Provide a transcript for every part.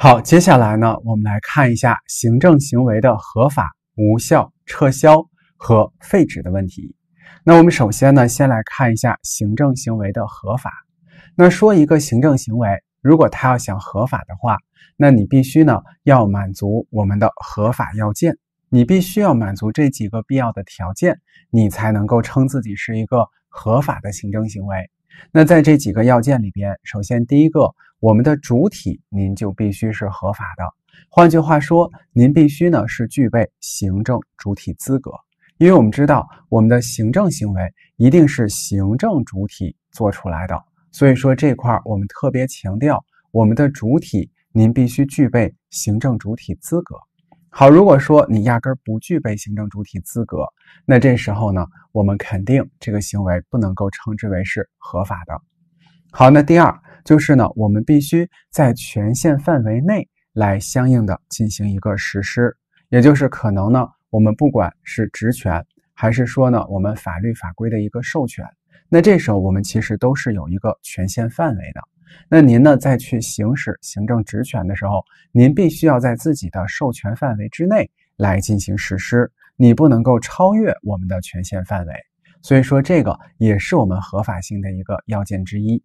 好，接下来呢，我们来看一下行政行为的合法、无效、撤销和废止的问题。那我们首先呢，先来看一下行政行为的合法。那说一个行政行为，如果他要想合法的话，那你必须呢要满足我们的合法要件，你必须要满足这几个必要的条件，你才能够称自己是一个合法的行政行为。那在这几个要件里边，首先第一个，我们的主体您就必须是合法的，换句话说，您必须呢是具备行政主体资格，因为我们知道我们的行政行为一定是行政主体做出来的，所以说这块儿我们特别强调，我们的主体您必须具备行政主体资格。好，如果说你压根不具备行政主体资格，那这时候呢，我们肯定这个行为不能够称之为是合法的。好，那第二就是呢，我们必须在权限范围内来相应的进行一个实施，也就是可能呢，我们不管是职权，还是说呢，我们法律法规的一个授权，那这时候我们其实都是有一个权限范围的。那您呢，在去行使行政职权的时候，您必须要在自己的授权范围之内来进行实施，你不能够超越我们的权限范围。所以说，这个也是我们合法性的一个要件之一。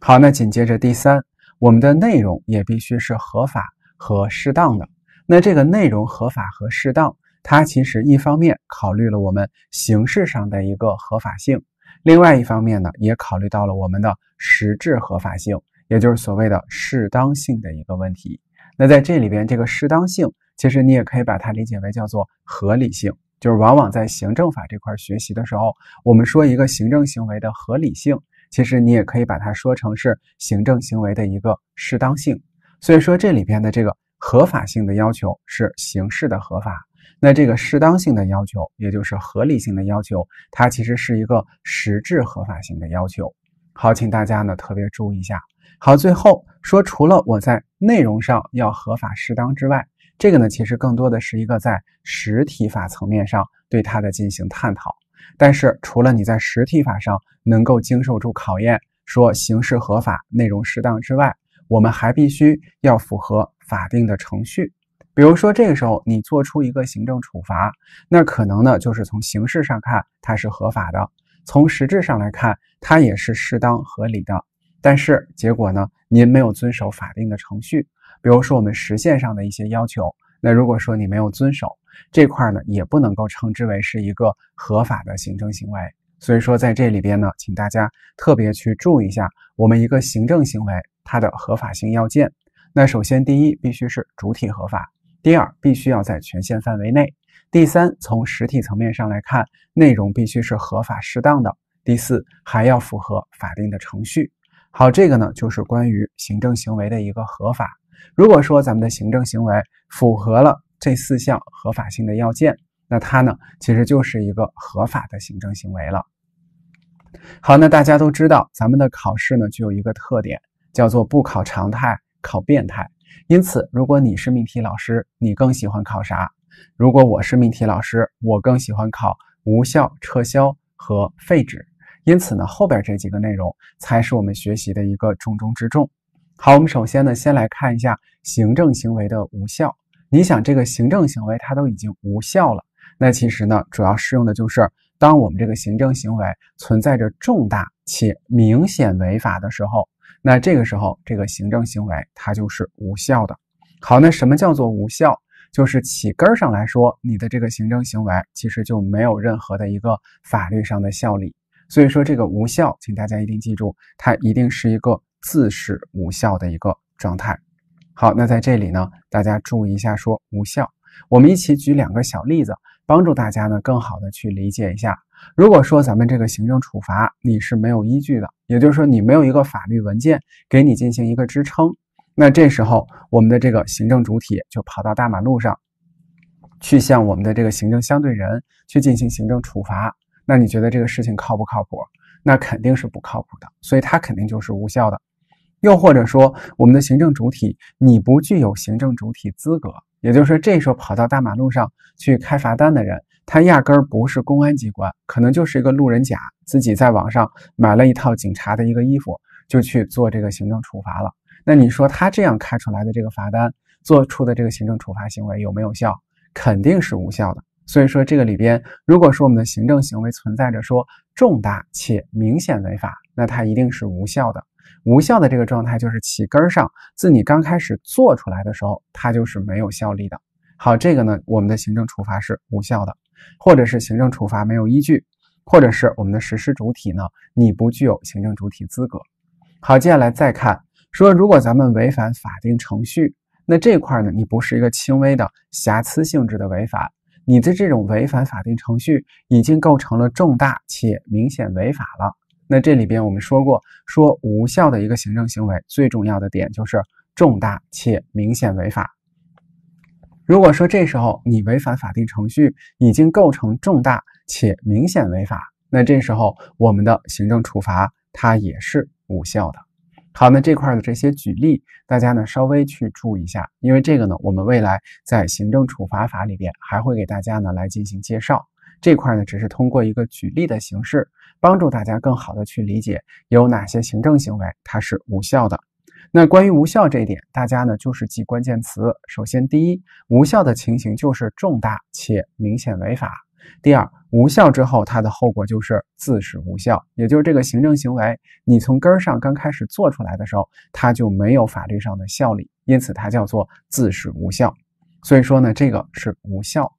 好，那紧接着第三，我们的内容也必须是合法和适当的。那这个内容合法和适当，它其实一方面考虑了我们形式上的一个合法性。另外一方面呢，也考虑到了我们的实质合法性，也就是所谓的适当性的一个问题。那在这里边，这个适当性，其实你也可以把它理解为叫做合理性。就是往往在行政法这块学习的时候，我们说一个行政行为的合理性，其实你也可以把它说成是行政行为的一个适当性。所以说，这里边的这个合法性的要求是形式的合法。那这个适当性的要求，也就是合理性的要求，它其实是一个实质合法性的要求。好，请大家呢特别注意一下。好，最后说，除了我在内容上要合法适当之外，这个呢其实更多的是一个在实体法层面上对它的进行探讨。但是，除了你在实体法上能够经受住考验，说形式合法、内容适当之外，我们还必须要符合法定的程序。比如说这个时候你做出一个行政处罚，那可能呢就是从形式上看它是合法的，从实质上来看它也是适当合理的。但是结果呢，您没有遵守法定的程序，比如说我们实现上的一些要求。那如果说你没有遵守这块呢，也不能够称之为是一个合法的行政行为。所以说在这里边呢，请大家特别去注意一下我们一个行政行为它的合法性要件。那首先第一必须是主体合法。第二，必须要在权限范围内；第三，从实体层面上来看，内容必须是合法适当的；第四，还要符合法定的程序。好，这个呢，就是关于行政行为的一个合法。如果说咱们的行政行为符合了这四项合法性的要件，那它呢，其实就是一个合法的行政行为了。好，那大家都知道，咱们的考试呢，具有一个特点，叫做不考常态，考变态。因此，如果你是命题老师，你更喜欢考啥？如果我是命题老师，我更喜欢考无效、撤销和废止。因此呢，后边这几个内容才是我们学习的一个重中之重。好，我们首先呢，先来看一下行政行为的无效。你想，这个行政行为它都已经无效了，那其实呢，主要适用的就是当我们这个行政行为存在着重大且明显违法的时候。那这个时候，这个行政行为它就是无效的。好，那什么叫做无效？就是起根儿上来说，你的这个行政行为其实就没有任何的一个法律上的效力。所以说这个无效，请大家一定记住，它一定是一个自始无效的一个状态。好，那在这里呢，大家注意一下，说无效，我们一起举两个小例子，帮助大家呢更好的去理解一下。如果说咱们这个行政处罚你是没有依据的，也就是说你没有一个法律文件给你进行一个支撑，那这时候我们的这个行政主体就跑到大马路上去向我们的这个行政相对人去进行行政处罚，那你觉得这个事情靠不靠谱？那肯定是不靠谱的，所以它肯定就是无效的。又或者说，我们的行政主体你不具有行政主体资格，也就是说这时候跑到大马路上去开罚单的人。他压根儿不是公安机关，可能就是一个路人甲，自己在网上买了一套警察的一个衣服，就去做这个行政处罚了。那你说他这样开出来的这个罚单，做出的这个行政处罚行为有没有效？肯定是无效的。所以说这个里边，如果说我们的行政行为存在着说重大且明显违法，那它一定是无效的。无效的这个状态就是起根儿上，自你刚开始做出来的时候，它就是没有效力的。好，这个呢，我们的行政处罚是无效的。或者是行政处罚没有依据，或者是我们的实施主体呢，你不具有行政主体资格。好，接下来再看说，如果咱们违反法定程序，那这块呢，你不是一个轻微的瑕疵性质的违法，你的这种违反法定程序已经构成了重大且明显违法了。那这里边我们说过，说无效的一个行政行为最重要的点就是重大且明显违法。如果说这时候你违反法定程序，已经构成重大且明显违法，那这时候我们的行政处罚它也是无效的。好，那这块的这些举例，大家呢稍微去注意一下，因为这个呢，我们未来在行政处罚法里边还会给大家呢来进行介绍。这块呢，只是通过一个举例的形式，帮助大家更好的去理解有哪些行政行为它是无效的。那关于无效这一点，大家呢就是记关键词。首先，第一，无效的情形就是重大且明显违法；第二，无效之后它的后果就是自始无效，也就是这个行政行为你从根儿上刚开始做出来的时候，它就没有法律上的效力，因此它叫做自始无效。所以说呢，这个是无效。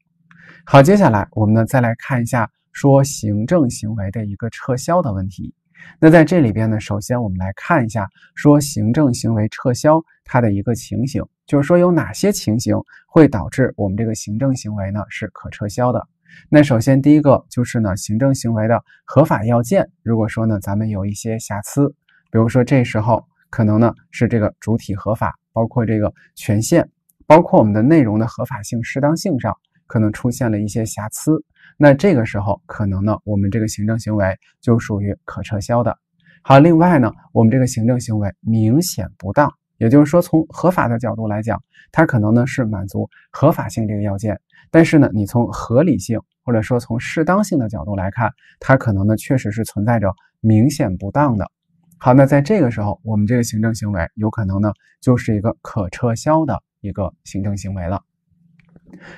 好，接下来我们呢再来看一下说行政行为的一个撤销的问题。那在这里边呢，首先我们来看一下，说行政行为撤销它的一个情形，就是说有哪些情形会导致我们这个行政行为呢是可撤销的。那首先第一个就是呢行政行为的合法要件，如果说呢咱们有一些瑕疵，比如说这时候可能呢是这个主体合法，包括这个权限，包括我们的内容的合法性、适当性上。可能出现了一些瑕疵，那这个时候可能呢，我们这个行政行为就属于可撤销的。好，另外呢，我们这个行政行为明显不当，也就是说，从合法的角度来讲，它可能呢是满足合法性这个要件，但是呢，你从合理性或者说从适当性的角度来看，它可能呢确实是存在着明显不当的。好，那在这个时候，我们这个行政行为有可能呢就是一个可撤销的一个行政行为了。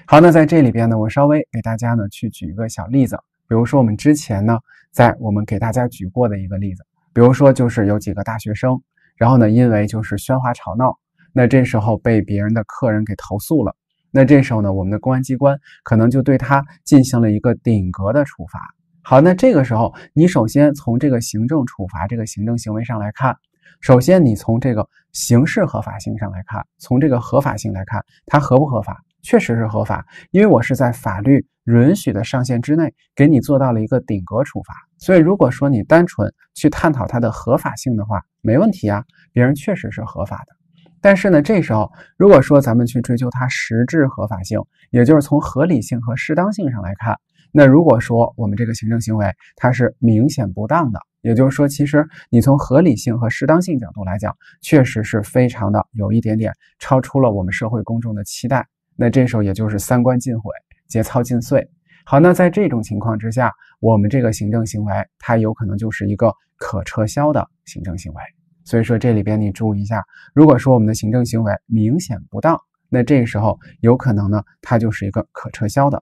好，那在这里边呢，我稍微给大家呢去举一个小例子，比如说我们之前呢，在我们给大家举过的一个例子，比如说就是有几个大学生，然后呢，因为就是喧哗吵闹，那这时候被别人的客人给投诉了，那这时候呢，我们的公安机关可能就对他进行了一个顶格的处罚。好，那这个时候，你首先从这个行政处罚这个行政行为上来看，首先你从这个形式合法性上来看，从这个合法性来看，它合不合法？确实是合法，因为我是在法律允许的上限之内给你做到了一个顶格处罚。所以，如果说你单纯去探讨它的合法性的话，没问题啊，别人确实是合法的。但是呢，这时候如果说咱们去追究它实质合法性，也就是从合理性和适当性上来看，那如果说我们这个行政行为它是明显不当的，也就是说，其实你从合理性和适当性角度来讲，确实是非常的有一点点超出了我们社会公众的期待。那这时候也就是三观尽毁，节操尽碎。好，那在这种情况之下，我们这个行政行为，它有可能就是一个可撤销的行政行为。所以说这里边你注意一下，如果说我们的行政行为明显不当，那这个时候有可能呢，它就是一个可撤销的。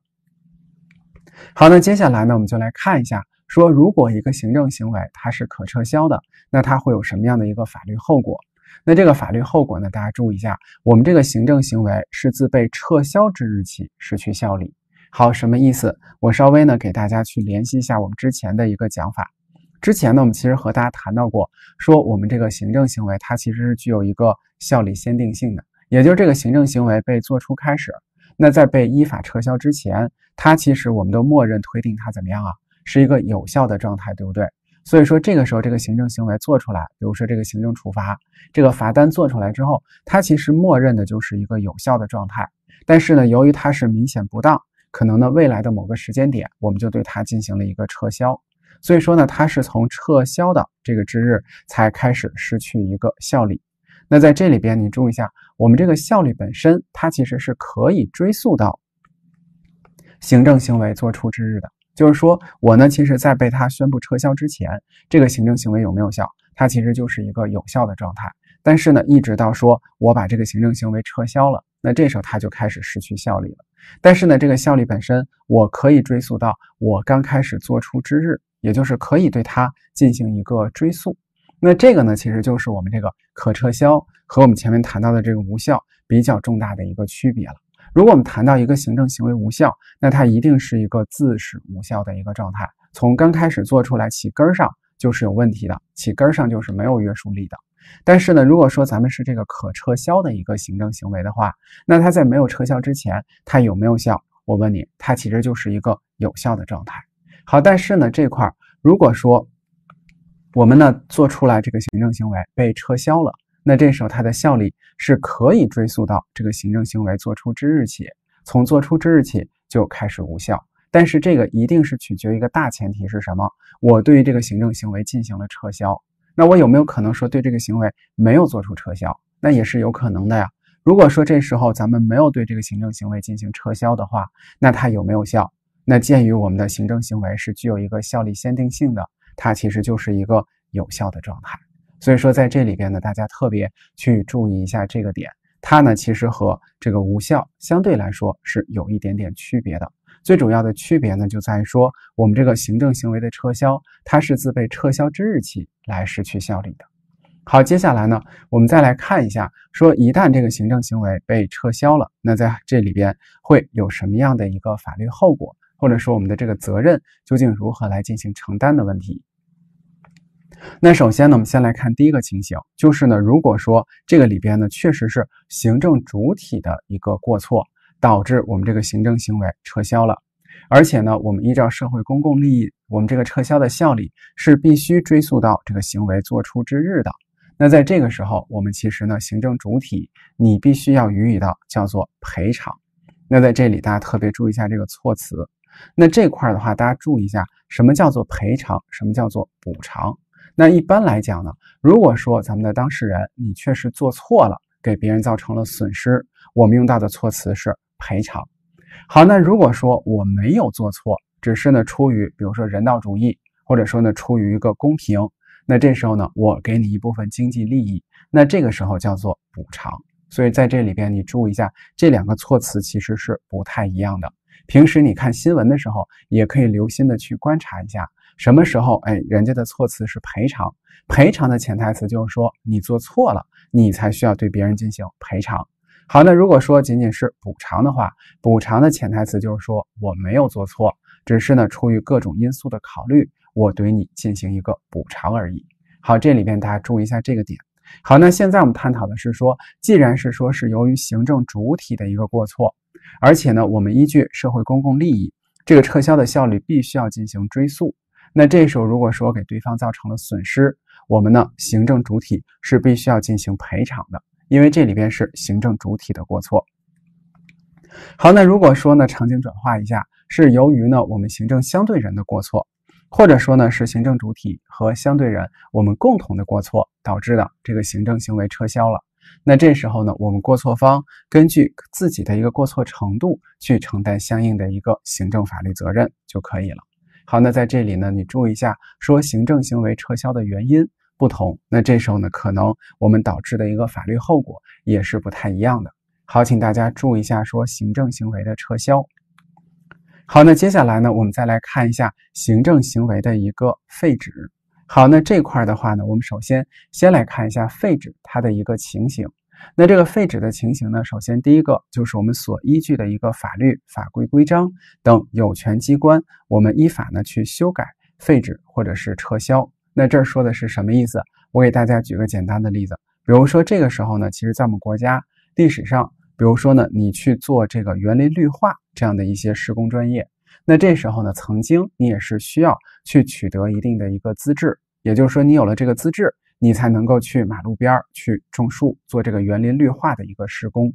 好，那接下来呢，我们就来看一下，说如果一个行政行为它是可撤销的，那它会有什么样的一个法律后果？那这个法律后果呢？大家注意一下，我们这个行政行为是自被撤销之日起失去效力。好，什么意思？我稍微呢给大家去联系一下我们之前的一个讲法。之前呢，我们其实和大家谈到过，说我们这个行政行为它其实是具有一个效力先定性的，也就是这个行政行为被做出开始，那在被依法撤销之前，它其实我们都默认推定它怎么样啊？是一个有效的状态，对不对？所以说，这个时候这个行政行为做出来，比如说这个行政处罚、这个罚单做出来之后，它其实默认的就是一个有效的状态。但是呢，由于它是明显不当，可能呢未来的某个时间点，我们就对它进行了一个撤销。所以说呢，它是从撤销的这个之日才开始失去一个效力。那在这里边，你注意一下，我们这个效力本身，它其实是可以追溯到行政行为作出之日的。就是说，我呢，其实，在被他宣布撤销之前，这个行政行为有没有效？它其实就是一个有效的状态。但是呢，一直到说我把这个行政行为撤销了，那这时候它就开始失去效力了。但是呢，这个效力本身，我可以追溯到我刚开始做出之日，也就是可以对它进行一个追溯。那这个呢，其实就是我们这个可撤销和我们前面谈到的这个无效比较重大的一个区别了。如果我们谈到一个行政行为无效，那它一定是一个自始无效的一个状态。从刚开始做出来，起根儿上就是有问题的，起根儿上就是没有约束力的。但是呢，如果说咱们是这个可撤销的一个行政行为的话，那它在没有撤销之前，它有没有效？我问你，它其实就是一个有效的状态。好，但是呢，这块儿如果说我们呢做出来这个行政行为被撤销了。那这时候它的效力是可以追溯到这个行政行为作出之日起，从作出之日起就开始无效。但是这个一定是取决于一个大前提是什么？我对于这个行政行为进行了撤销，那我有没有可能说对这个行为没有做出撤销？那也是有可能的呀。如果说这时候咱们没有对这个行政行为进行撤销的话，那它有没有效？那鉴于我们的行政行为是具有一个效力限定性的，它其实就是一个有效的状态。所以说，在这里边呢，大家特别去注意一下这个点，它呢其实和这个无效相对来说是有一点点区别的。最主要的区别呢，就在于说我们这个行政行为的撤销，它是自被撤销之日起来失去效力的。好，接下来呢，我们再来看一下，说一旦这个行政行为被撤销了，那在这里边会有什么样的一个法律后果，或者说我们的这个责任究竟如何来进行承担的问题。那首先呢，我们先来看第一个情形，就是呢，如果说这个里边呢确实是行政主体的一个过错，导致我们这个行政行为撤销了，而且呢，我们依照社会公共利益，我们这个撤销的效力是必须追溯到这个行为作出之日的。那在这个时候，我们其实呢，行政主体你必须要予以到叫做赔偿。那在这里大家特别注意一下这个措辞。那这块儿的话，大家注意一下，什么叫做赔偿，什么叫做补偿。那一般来讲呢，如果说咱们的当事人你确实做错了，给别人造成了损失，我们用到的措辞是赔偿。好，那如果说我没有做错，只是呢出于比如说人道主义，或者说呢出于一个公平，那这时候呢我给你一部分经济利益，那这个时候叫做补偿。所以在这里边你注意一下这两个措辞其实是不太一样的。平时你看新闻的时候，也可以留心的去观察一下。什么时候？哎，人家的措辞是赔偿，赔偿的潜台词就是说你做错了，你才需要对别人进行赔偿。好，那如果说仅仅是补偿的话，补偿的潜台词就是说我没有做错，只是呢出于各种因素的考虑，我对你进行一个补偿而已。好，这里边大家注意一下这个点。好，那现在我们探讨的是说，既然是说是由于行政主体的一个过错，而且呢我们依据社会公共利益这个撤销的效率必须要进行追溯。那这时候，如果说给对方造成了损失，我们呢行政主体是必须要进行赔偿的，因为这里边是行政主体的过错。好，那如果说呢场景转化一下，是由于呢我们行政相对人的过错，或者说呢是行政主体和相对人我们共同的过错导致的这个行政行为撤销了，那这时候呢我们过错方根据自己的一个过错程度去承担相应的一个行政法律责任就可以了。好，那在这里呢，你注意一下，说行政行为撤销的原因不同，那这时候呢，可能我们导致的一个法律后果也是不太一样的。好，请大家注意一下，说行政行为的撤销。好，那接下来呢，我们再来看一下行政行为的一个废止。好，那这块的话呢，我们首先先来看一下废止它的一个情形。那这个废止的情形呢？首先，第一个就是我们所依据的一个法律法规规章等有权机关，我们依法呢去修改、废止或者是撤销。那这儿说的是什么意思？我给大家举个简单的例子，比如说这个时候呢，其实，在我们国家历史上，比如说呢，你去做这个园林绿化这样的一些施工专业，那这时候呢，曾经你也是需要去取得一定的一个资质，也就是说，你有了这个资质。你才能够去马路边去种树，做这个园林绿化的一个施工。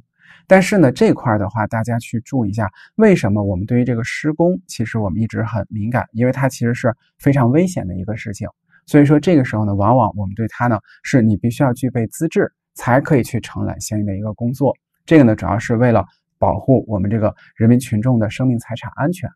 但是呢，这块的话，大家去注意一下，为什么我们对于这个施工，其实我们一直很敏感，因为它其实是非常危险的一个事情。所以说这个时候呢，往往我们对它呢，是你必须要具备资质才可以去承揽相应的一个工作。这个呢，主要是为了保护我们这个人民群众的生命财产安全。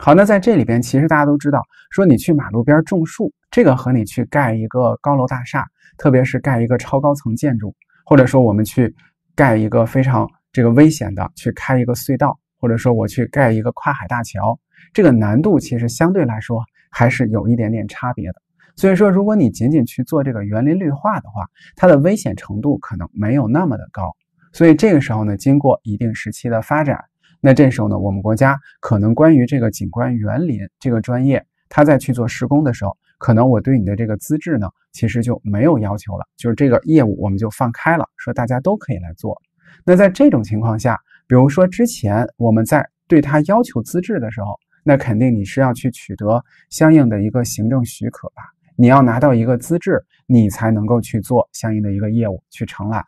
好，那在这里边，其实大家都知道，说你去马路边种树，这个和你去盖一个高楼大厦，特别是盖一个超高层建筑，或者说我们去盖一个非常这个危险的，去开一个隧道，或者说我去盖一个跨海大桥，这个难度其实相对来说还是有一点点差别的。所以说，如果你仅仅去做这个园林绿化的话，它的危险程度可能没有那么的高。所以这个时候呢，经过一定时期的发展。那这时候呢，我们国家可能关于这个景观园林这个专业，他在去做施工的时候，可能我对你的这个资质呢，其实就没有要求了，就是这个业务我们就放开了，说大家都可以来做。那在这种情况下，比如说之前我们在对他要求资质的时候，那肯定你是要去取得相应的一个行政许可吧，你要拿到一个资质，你才能够去做相应的一个业务去承揽。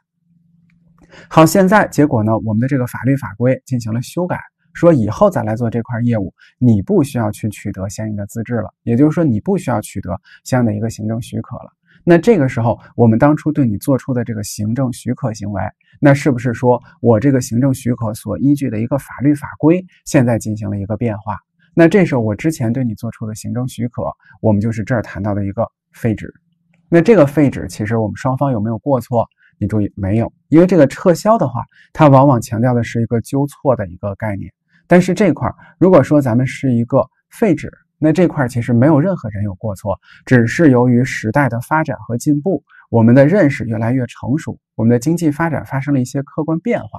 好，现在结果呢？我们的这个法律法规进行了修改，说以后再来做这块业务，你不需要去取得相应的资质了，也就是说，你不需要取得相应的一个行政许可了。那这个时候，我们当初对你做出的这个行政许可行为，那是不是说，我这个行政许可所依据的一个法律法规现在进行了一个变化？那这时候，我之前对你做出的行政许可，我们就是这儿谈到的一个废止。那这个废止，其实我们双方有没有过错？你注意，没有，因为这个撤销的话，它往往强调的是一个纠错的一个概念。但是这块如果说咱们是一个废止，那这块其实没有任何人有过错，只是由于时代的发展和进步，我们的认识越来越成熟，我们的经济发展发生了一些客观变化。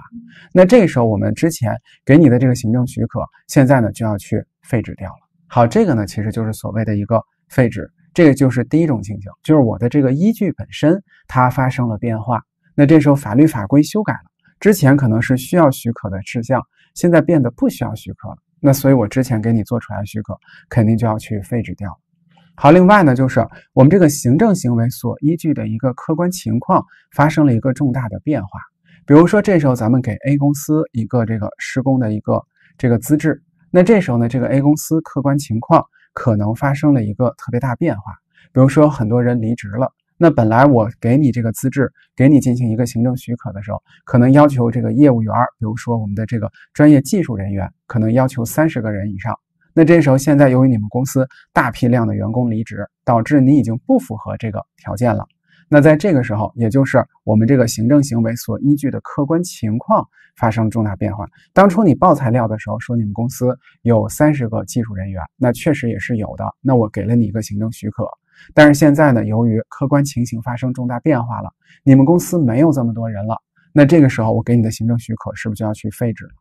那这时候，我们之前给你的这个行政许可，现在呢就要去废止掉了。好，这个呢其实就是所谓的一个废止，这个就是第一种情形，就是我的这个依据本身它发生了变化。那这时候法律法规修改了，之前可能是需要许可的事项，现在变得不需要许可了。那所以，我之前给你做出来许可，肯定就要去废止掉好，另外呢，就是我们这个行政行为所依据的一个客观情况发生了一个重大的变化。比如说，这时候咱们给 A 公司一个这个施工的一个这个资质，那这时候呢，这个 A 公司客观情况可能发生了一个特别大变化，比如说很多人离职了。那本来我给你这个资质，给你进行一个行政许可的时候，可能要求这个业务员，比如说我们的这个专业技术人员，可能要求三十个人以上。那这时候，现在由于你们公司大批量的员工离职，导致你已经不符合这个条件了。那在这个时候，也就是我们这个行政行为所依据的客观情况发生重大变化。当初你报材料的时候说你们公司有三十个技术人员，那确实也是有的。那我给了你一个行政许可。但是现在呢，由于客观情形发生重大变化了，你们公司没有这么多人了，那这个时候我给你的行政许可是不是就要去废止？了？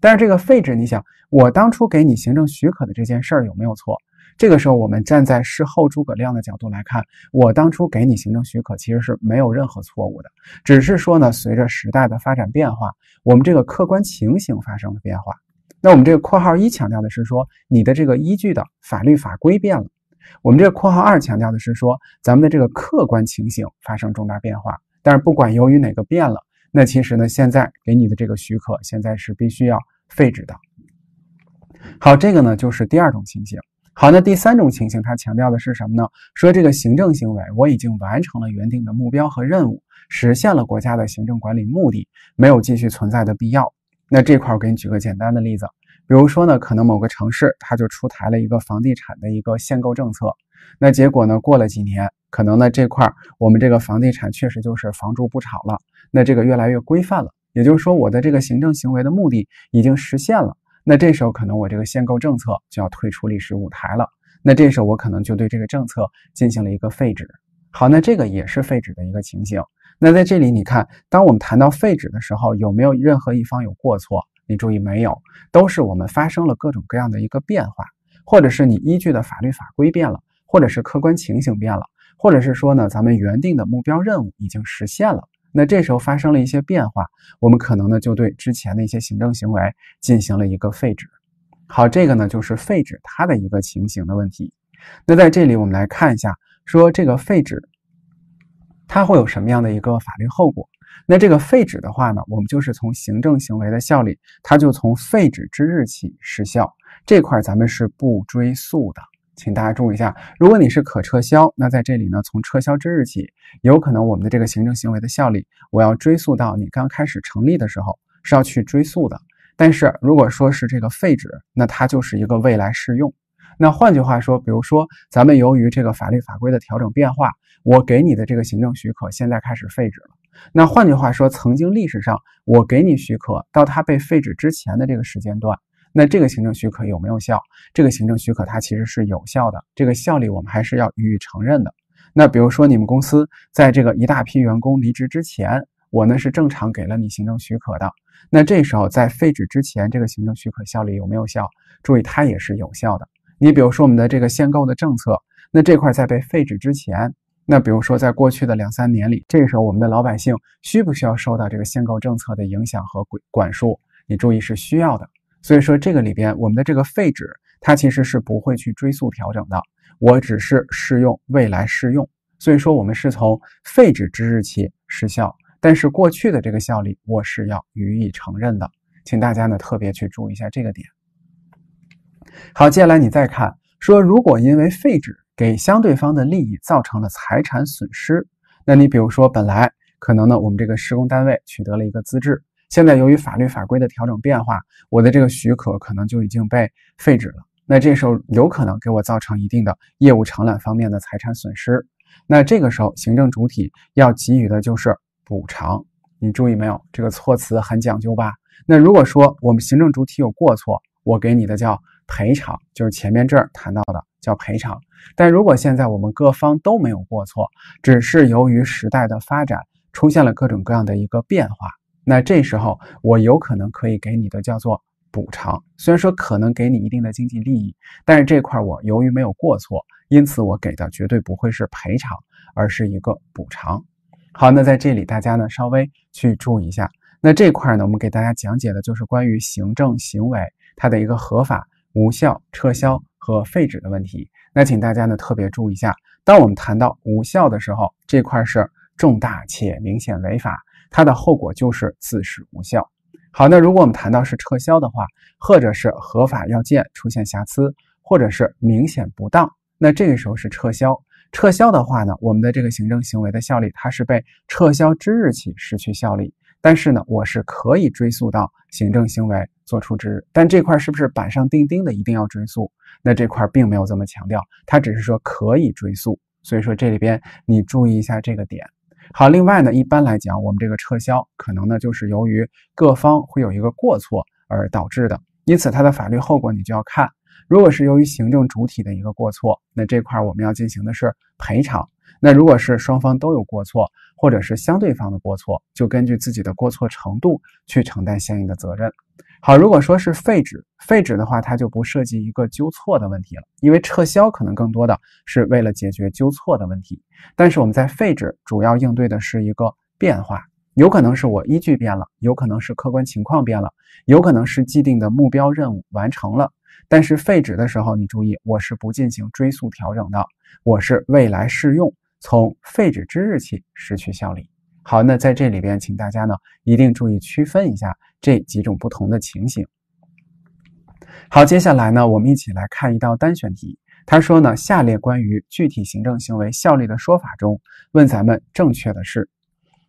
但是这个废止，你想，我当初给你行政许可的这件事儿有没有错？这个时候，我们站在事后诸葛亮的角度来看，我当初给你行政许可其实是没有任何错误的，只是说呢，随着时代的发展变化，我们这个客观情形发生了变化。那我们这个括号一强调的是说，你的这个依据的法律法规变了。我们这个括号二强调的是说，咱们的这个客观情形发生重大变化，但是不管由于哪个变了，那其实呢，现在给你的这个许可现在是必须要废止的。好，这个呢就是第二种情形。好，那第三种情形它强调的是什么呢？说这个行政行为我已经完成了原定的目标和任务，实现了国家的行政管理目的，没有继续存在的必要。那这块我给你举个简单的例子。比如说呢，可能某个城市它就出台了一个房地产的一个限购政策，那结果呢，过了几年，可能呢这块我们这个房地产确实就是房住不炒了，那这个越来越规范了，也就是说我的这个行政行为的目的已经实现了，那这时候可能我这个限购政策就要退出历史舞台了，那这时候我可能就对这个政策进行了一个废止。好，那这个也是废止的一个情形。那在这里你看，当我们谈到废止的时候，有没有任何一方有过错？你注意没有，都是我们发生了各种各样的一个变化，或者是你依据的法律法规变了，或者是客观情形变了，或者是说呢，咱们原定的目标任务已经实现了，那这时候发生了一些变化，我们可能呢就对之前的一些行政行为进行了一个废止。好，这个呢就是废止它的一个情形的问题。那在这里我们来看一下，说这个废止它会有什么样的一个法律后果？那这个废止的话呢，我们就是从行政行为的效力，它就从废止之日起失效。这块咱们是不追溯的，请大家注意一下。如果你是可撤销，那在这里呢，从撤销之日起，有可能我们的这个行政行为的效力，我要追溯到你刚开始成立的时候是要去追溯的。但是如果说是这个废止，那它就是一个未来适用。那换句话说，比如说咱们由于这个法律法规的调整变化，我给你的这个行政许可现在开始废止了。那换句话说，曾经历史上我给你许可，到它被废止之前的这个时间段，那这个行政许可有没有效？这个行政许可它其实是有效的，这个效力我们还是要予以承认的。那比如说你们公司在这个一大批员工离职之前，我呢是正常给了你行政许可的。那这时候在废止之前，这个行政许可效力有没有效？注意它也是有效的。你比如说我们的这个限购的政策，那这块在被废止之前。那比如说，在过去的两三年里，这个时候我们的老百姓需不需要受到这个限购政策的影响和管管束？你注意是需要的。所以说这个里边，我们的这个废止，它其实是不会去追溯调整的。我只是适用未来适用，所以说我们是从废止之日起失效，但是过去的这个效力我是要予以承认的。请大家呢特别去注意一下这个点。好，接下来你再看，说如果因为废止。给相对方的利益造成了财产损失，那你比如说，本来可能呢，我们这个施工单位取得了一个资质，现在由于法律法规的调整变化，我的这个许可可能就已经被废止了。那这时候有可能给我造成一定的业务承揽方面的财产损失。那这个时候，行政主体要给予的就是补偿。你注意没有，这个措辞很讲究吧？那如果说我们行政主体有过错，我给你的叫赔偿，就是前面这儿谈到的。叫赔偿，但如果现在我们各方都没有过错，只是由于时代的发展出现了各种各样的一个变化，那这时候我有可能可以给你的叫做补偿，虽然说可能给你一定的经济利益，但是这块我由于没有过错，因此我给的绝对不会是赔偿，而是一个补偿。好，那在这里大家呢稍微去注意一下，那这块呢我们给大家讲解的就是关于行政行为它的一个合法、无效、撤销。和废止的问题，那请大家呢特别注意一下。当我们谈到无效的时候，这块是重大且明显违法，它的后果就是自始无效。好，那如果我们谈到是撤销的话，或者是合法要件出现瑕疵，或者是明显不当，那这个时候是撤销。撤销的话呢，我们的这个行政行为的效力，它是被撤销之日起失去效力。但是呢，我是可以追溯到行政行为做出之日，但这块是不是板上钉钉的一定要追溯？那这块并没有这么强调，它只是说可以追溯。所以说这里边你注意一下这个点。好，另外呢，一般来讲，我们这个撤销可能呢就是由于各方会有一个过错而导致的，因此它的法律后果你就要看，如果是由于行政主体的一个过错，那这块我们要进行的是赔偿；那如果是双方都有过错。或者是相对方的过错，就根据自己的过错程度去承担相应的责任。好，如果说是废止，废止的话，它就不涉及一个纠错的问题了，因为撤销可能更多的是为了解决纠错的问题。但是我们在废止主要应对的是一个变化，有可能是我依据变了，有可能是客观情况变了，有可能是既定的目标任务完成了。但是废止的时候，你注意，我是不进行追溯调整的，我是未来适用。从废止之日起失去效力。好，那在这里边，请大家呢一定注意区分一下这几种不同的情形。好，接下来呢，我们一起来看一道单选题。他说呢，下列关于具体行政行为效力的说法中，问咱们正确的是。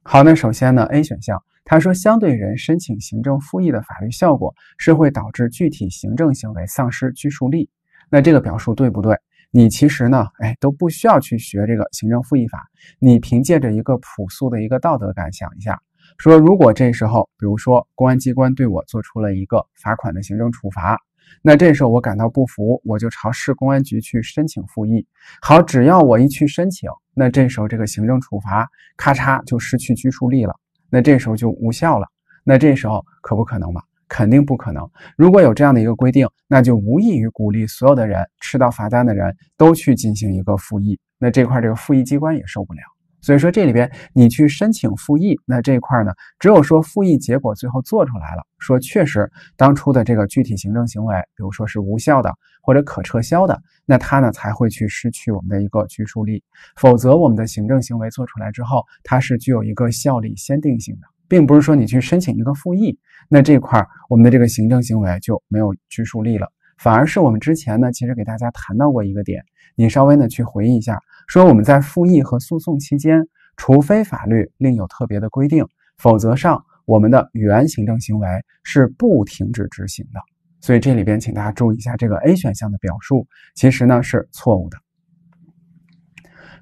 好，那首先呢，A 选项，他说相对人申请行政复议的法律效果是会导致具体行政行为丧失拘束力，那这个表述对不对？你其实呢，哎，都不需要去学这个行政复议法，你凭借着一个朴素的一个道德感想一下，说如果这时候，比如说公安机关对我做出了一个罚款的行政处罚，那这时候我感到不服，我就朝市公安局去申请复议。好，只要我一去申请，那这时候这个行政处罚，咔嚓就失去拘束力了，那这时候就无效了。那这时候可不可能嘛？肯定不可能。如果有这样的一个规定，那就无异于鼓励所有的人吃到罚单的人都去进行一个复议。那这块这个复议机关也受不了。所以说这里边你去申请复议，那这块呢，只有说复议结果最后做出来了，说确实当初的这个具体行政行为，比如说是无效的或者可撤销的，那他呢才会去失去我们的一个拘束力。否则我们的行政行为做出来之后，它是具有一个效力先定性的。并不是说你去申请一个复议，那这块儿我们的这个行政行为就没有拘束力了，反而是我们之前呢，其实给大家谈到过一个点，你稍微呢去回忆一下，说我们在复议和诉讼期间，除非法律另有特别的规定，否则上我们的原行政行为是不停止执行的。所以这里边请大家注意一下，这个 A 选项的表述其实呢是错误的。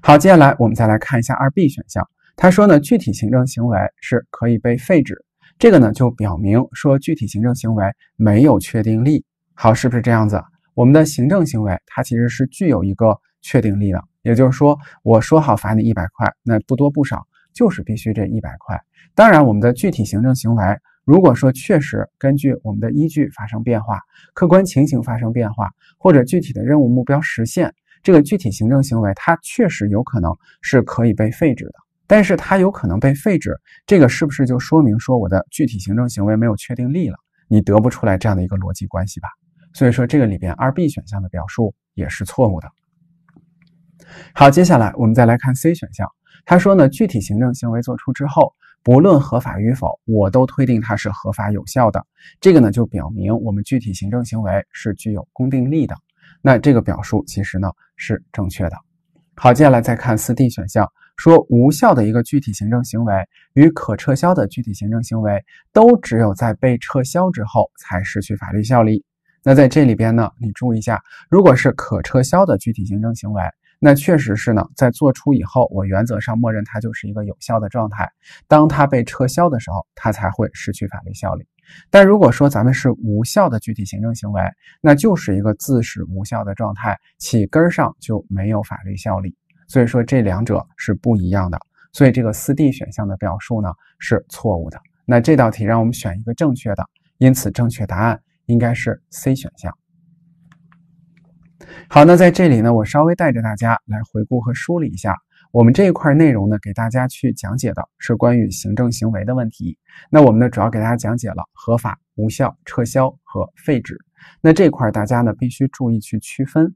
好，接下来我们再来看一下二 B 选项。他说呢，具体行政行为是可以被废止，这个呢就表明说具体行政行为没有确定力。好，是不是这样子？我们的行政行为它其实是具有一个确定力的，也就是说，我说好罚你一百块，那不多不少，就是必须这一百块。当然，我们的具体行政行为，如果说确实根据我们的依据发生变化，客观情形发生变化，或者具体的任务目标实现，这个具体行政行为它确实有可能是可以被废止的。但是它有可能被废止，这个是不是就说明说我的具体行政行为没有确定力了？你得不出来这样的一个逻辑关系吧？所以说这个里边二 B 选项的表述也是错误的。好，接下来我们再来看 C 选项，他说呢具体行政行为做出之后，不论合法与否，我都推定它是合法有效的。这个呢就表明我们具体行政行为是具有公定力的。那这个表述其实呢是正确的。好，接下来再看四 D 选项。说无效的一个具体行政行为与可撤销的具体行政行为，都只有在被撤销之后才失去法律效力。那在这里边呢，你注意一下，如果是可撤销的具体行政行为，那确实是呢，在做出以后，我原则上默认它就是一个有效的状态。当它被撤销的时候，它才会失去法律效力。但如果说咱们是无效的具体行政行为，那就是一个自始无效的状态，其根上就没有法律效力。所以说这两者是不一样的，所以这个四 D 选项的表述呢是错误的。那这道题让我们选一个正确的，因此正确答案应该是 C 选项。好，那在这里呢，我稍微带着大家来回顾和梳理一下我们这一块内容呢，给大家去讲解的是关于行政行为的问题。那我们呢主要给大家讲解了合法、无效、撤销和废止。那这块大家呢必须注意去区分。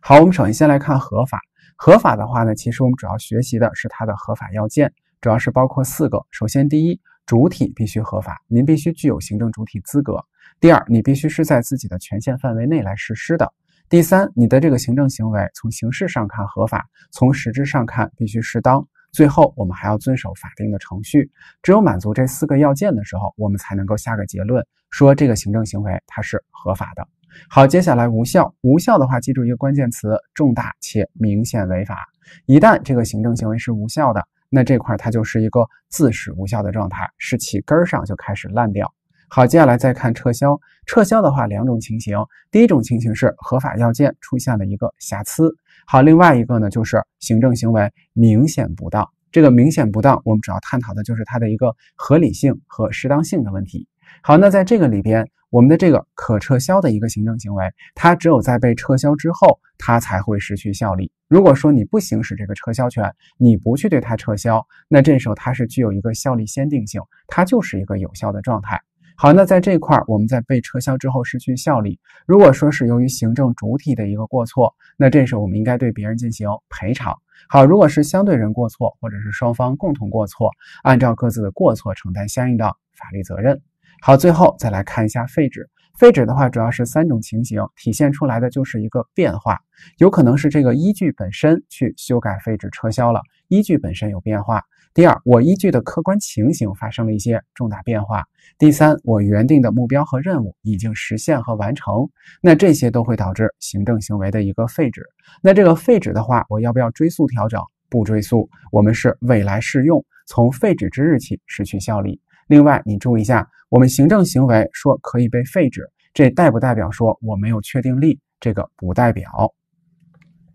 好，我们首先先来看合法。合法的话呢，其实我们主要学习的是它的合法要件，主要是包括四个。首先，第一，主体必须合法，您必须具有行政主体资格；第二，你必须是在自己的权限范围内来实施的；第三，你的这个行政行为从形式上看合法，从实质上看必须适当；最后，我们还要遵守法定的程序。只有满足这四个要件的时候，我们才能够下个结论，说这个行政行为它是合法的。好，接下来无效，无效的话，记住一个关键词：重大且明显违法。一旦这个行政行为是无效的，那这块它就是一个自始无效的状态，是其根儿上就开始烂掉。好，接下来再看撤销，撤销的话，两种情形：第一种情形是合法要件出现了一个瑕疵；好，另外一个呢，就是行政行为明显不当。这个明显不当，我们主要探讨的就是它的一个合理性和适当性的问题。好，那在这个里边，我们的这个可撤销的一个行政行为，它只有在被撤销之后，它才会失去效力。如果说你不行使这个撤销权，你不去对它撤销，那这时候它是具有一个效力先定性，它就是一个有效的状态。好，那在这块儿，我们在被撤销之后失去效力。如果说是由于行政主体的一个过错，那这时候我们应该对别人进行赔偿。好，如果是相对人过错，或者是双方共同过错，按照各自的过错承担相应的法律责任。好，最后再来看一下废止。废止的话，主要是三种情形，体现出来的就是一个变化，有可能是这个依据本身去修改、废止、撤销了依据本身有变化。第二，我依据的客观情形发生了一些重大变化。第三，我原定的目标和任务已经实现和完成，那这些都会导致行政行为的一个废止。那这个废止的话，我要不要追溯调整？不追溯，我们是未来适用，从废止之日起失去效力。另外，你注意一下，我们行政行为说可以被废止，这代不代表说我没有确定力，这个不代表。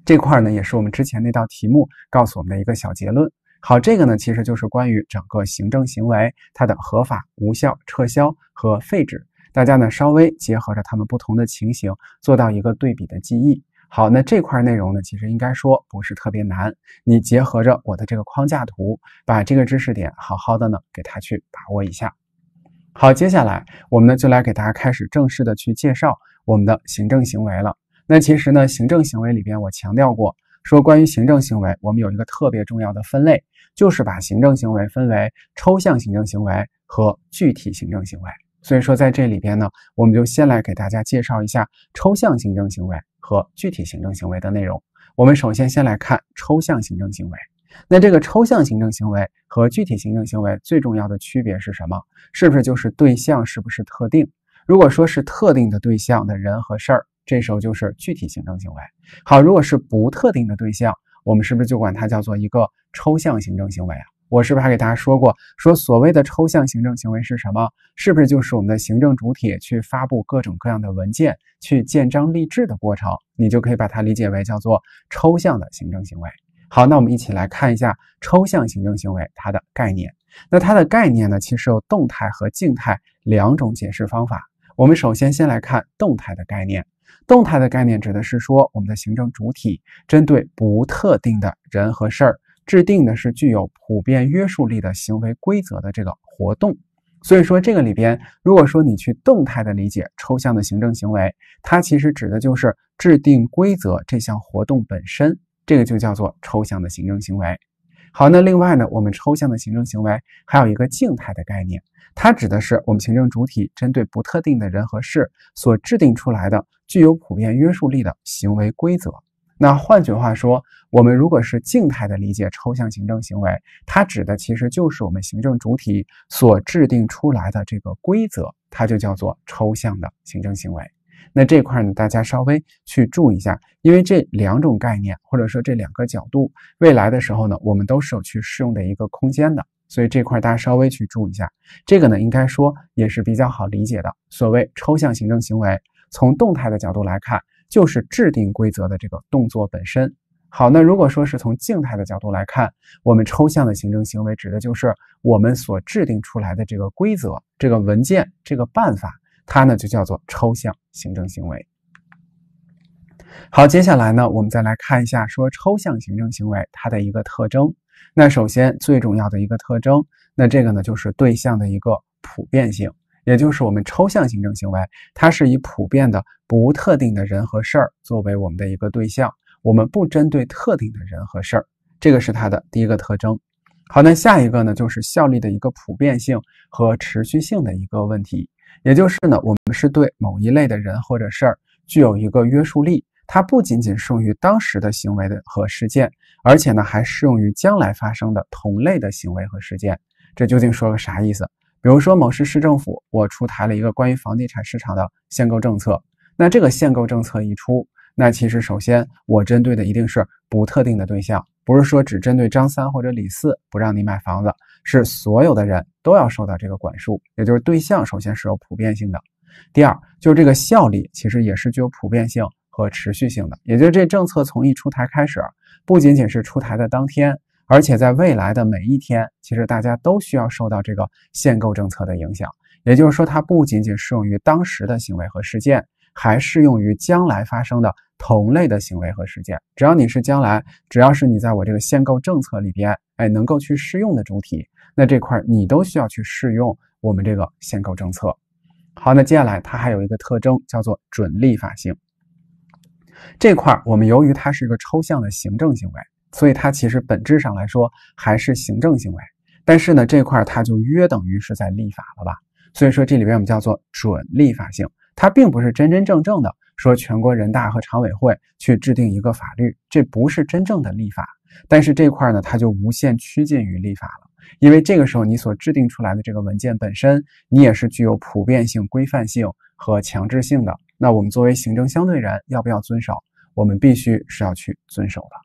这块呢，也是我们之前那道题目告诉我们的一个小结论。好，这个呢，其实就是关于整个行政行为它的合法、无效、撤销和废止，大家呢稍微结合着他们不同的情形，做到一个对比的记忆。好，那这块内容呢，其实应该说不是特别难。你结合着我的这个框架图，把这个知识点好好的呢，给它去把握一下。好，接下来我们呢就来给大家开始正式的去介绍我们的行政行为了。那其实呢，行政行为里边我强调过，说关于行政行为，我们有一个特别重要的分类，就是把行政行为分为抽象行政行为和具体行政行为。所以说在这里边呢，我们就先来给大家介绍一下抽象行政行为。和具体行政行为的内容，我们首先先来看抽象行政行为。那这个抽象行政行为和具体行政行为最重要的区别是什么？是不是就是对象是不是特定？如果说是特定的对象的人和事儿，这时候就是具体行政行为。好，如果是不特定的对象，我们是不是就管它叫做一个抽象行政行为啊？我是不是还给大家说过，说所谓的抽象行政行为是什么？是不是就是我们的行政主体去发布各种各样的文件，去建章立制的过程？你就可以把它理解为叫做抽象的行政行为。好，那我们一起来看一下抽象行政行为它的概念。那它的概念呢，其实有动态和静态两种解释方法。我们首先先来看动态的概念。动态的概念指的是说，我们的行政主体针对不特定的人和事儿。制定的是具有普遍约束力的行为规则的这个活动，所以说这个里边，如果说你去动态的理解抽象的行政行为，它其实指的就是制定规则这项活动本身，这个就叫做抽象的行政行为。好，那另外呢，我们抽象的行政行为还有一个静态的概念，它指的是我们行政主体针对不特定的人和事所制定出来的具有普遍约束力的行为规则。那换句话说，我们如果是静态的理解抽象行政行为，它指的其实就是我们行政主体所制定出来的这个规则，它就叫做抽象的行政行为。那这块呢，大家稍微去注意一下，因为这两种概念或者说这两个角度，未来的时候呢，我们都是有去适用的一个空间的，所以这块大家稍微去注意一下。这个呢，应该说也是比较好理解的。所谓抽象行政行为，从动态的角度来看。就是制定规则的这个动作本身。好，那如果说是从静态的角度来看，我们抽象的行政行为指的就是我们所制定出来的这个规则、这个文件、这个办法，它呢就叫做抽象行政行为。好，接下来呢，我们再来看一下说抽象行政行为它的一个特征。那首先最重要的一个特征，那这个呢就是对象的一个普遍性。也就是我们抽象行政行为，它是以普遍的、不特定的人和事儿作为我们的一个对象，我们不针对特定的人和事儿，这个是它的第一个特征。好，那下一个呢，就是效力的一个普遍性和持续性的一个问题。也就是呢，我们是对某一类的人或者事儿具有一个约束力，它不仅仅适用于当时的行为的和事件，而且呢，还适用于将来发生的同类的行为和事件。这究竟说个啥意思？比如说，某市市政府我出台了一个关于房地产市场的限购政策。那这个限购政策一出，那其实首先我针对的一定是不特定的对象，不是说只针对张三或者李四不让你买房子，是所有的人都要受到这个管束，也就是对象首先是有普遍性的。第二，就是这个效力其实也是具有普遍性和持续性的，也就是这政策从一出台开始，不仅仅是出台的当天。而且在未来的每一天，其实大家都需要受到这个限购政策的影响。也就是说，它不仅仅适用于当时的行为和事件，还适用于将来发生的同类的行为和事件。只要你是将来，只要是你在我这个限购政策里边，哎，能够去适用的主体，那这块你都需要去适用我们这个限购政策。好，那接下来它还有一个特征叫做准立法性。这块我们由于它是一个抽象的行政行为。所以它其实本质上来说还是行政行为，但是呢，这块它就约等于是在立法了吧？所以说这里边我们叫做准立法性，它并不是真真正正的说全国人大和常委会去制定一个法律，这不是真正的立法。但是这块呢，它就无限趋近于立法了，因为这个时候你所制定出来的这个文件本身，你也是具有普遍性、规范性和强制性的。那我们作为行政相对人，要不要遵守？我们必须是要去遵守的。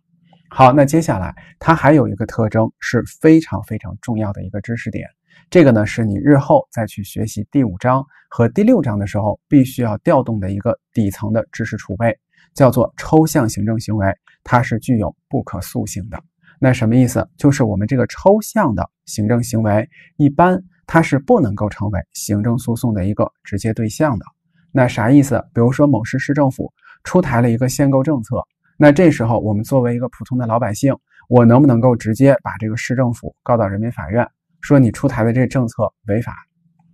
好，那接下来它还有一个特征是非常非常重要的一个知识点，这个呢是你日后再去学习第五章和第六章的时候必须要调动的一个底层的知识储备，叫做抽象行政行为，它是具有不可塑性的。那什么意思？就是我们这个抽象的行政行为，一般它是不能够成为行政诉讼的一个直接对象的。那啥意思？比如说某市市政府出台了一个限购政策。那这时候，我们作为一个普通的老百姓，我能不能够直接把这个市政府告到人民法院，说你出台的这政策违法？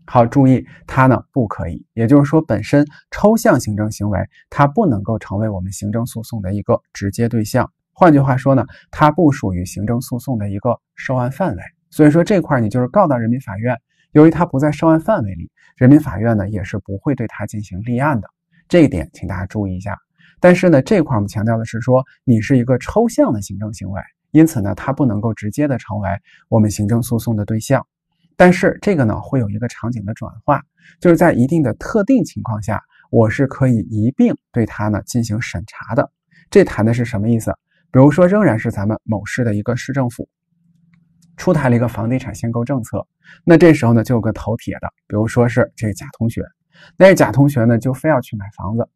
好，注意，它呢不可以。也就是说，本身抽象行政行为，它不能够成为我们行政诉讼的一个直接对象。换句话说呢，它不属于行政诉讼的一个受案范围。所以说这块你就是告到人民法院，由于它不在受案范围里，人民法院呢也是不会对它进行立案的。这一点请大家注意一下。但是呢，这块我们强调的是说，你是一个抽象的行政行为，因此呢，它不能够直接的成为我们行政诉讼的对象。但是这个呢，会有一个场景的转化，就是在一定的特定情况下，我是可以一并对它呢进行审查的。这谈的是什么意思？比如说，仍然是咱们某市的一个市政府出台了一个房地产限购政策，那这时候呢，就有个头铁的，比如说是这贾同学，那贾同学呢，就非要去买房子。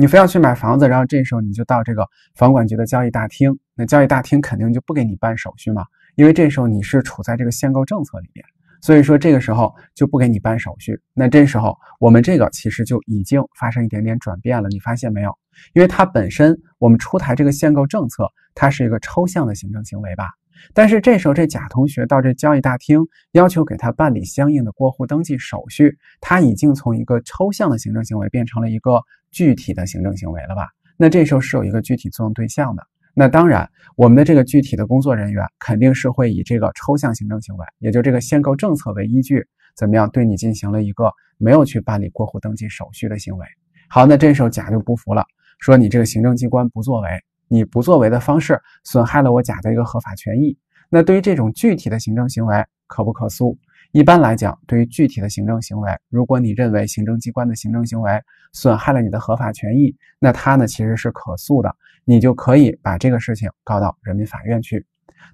你非要去买房子，然后这时候你就到这个房管局的交易大厅，那交易大厅肯定就不给你办手续嘛，因为这时候你是处在这个限购政策里面，所以说这个时候就不给你办手续。那这时候我们这个其实就已经发生一点点转变了，你发现没有？因为它本身我们出台这个限购政策，它是一个抽象的行政行为吧？但是这时候这甲同学到这交易大厅要求给他办理相应的过户登记手续，他已经从一个抽象的行政行为变成了一个。具体的行政行为了吧？那这时候是有一个具体作用对象的。那当然，我们的这个具体的工作人员肯定是会以这个抽象行政行为，也就这个限购政策为依据，怎么样对你进行了一个没有去办理过户登记手续的行为？好，那这时候甲就不服了，说你这个行政机关不作为，你不作为的方式损害了我甲的一个合法权益。那对于这种具体的行政行为，可不可诉？一般来讲，对于具体的行政行为，如果你认为行政机关的行政行为损害了你的合法权益，那它呢其实是可诉的，你就可以把这个事情告到人民法院去。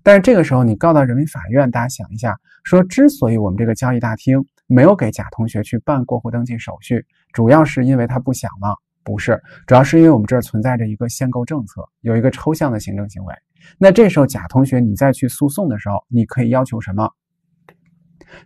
但是这个时候你告到人民法院，大家想一下，说之所以我们这个交易大厅没有给甲同学去办过户登记手续，主要是因为他不想吗？不是，主要是因为我们这儿存在着一个限购政策，有一个抽象的行政行为。那这时候甲同学你再去诉讼的时候，你可以要求什么？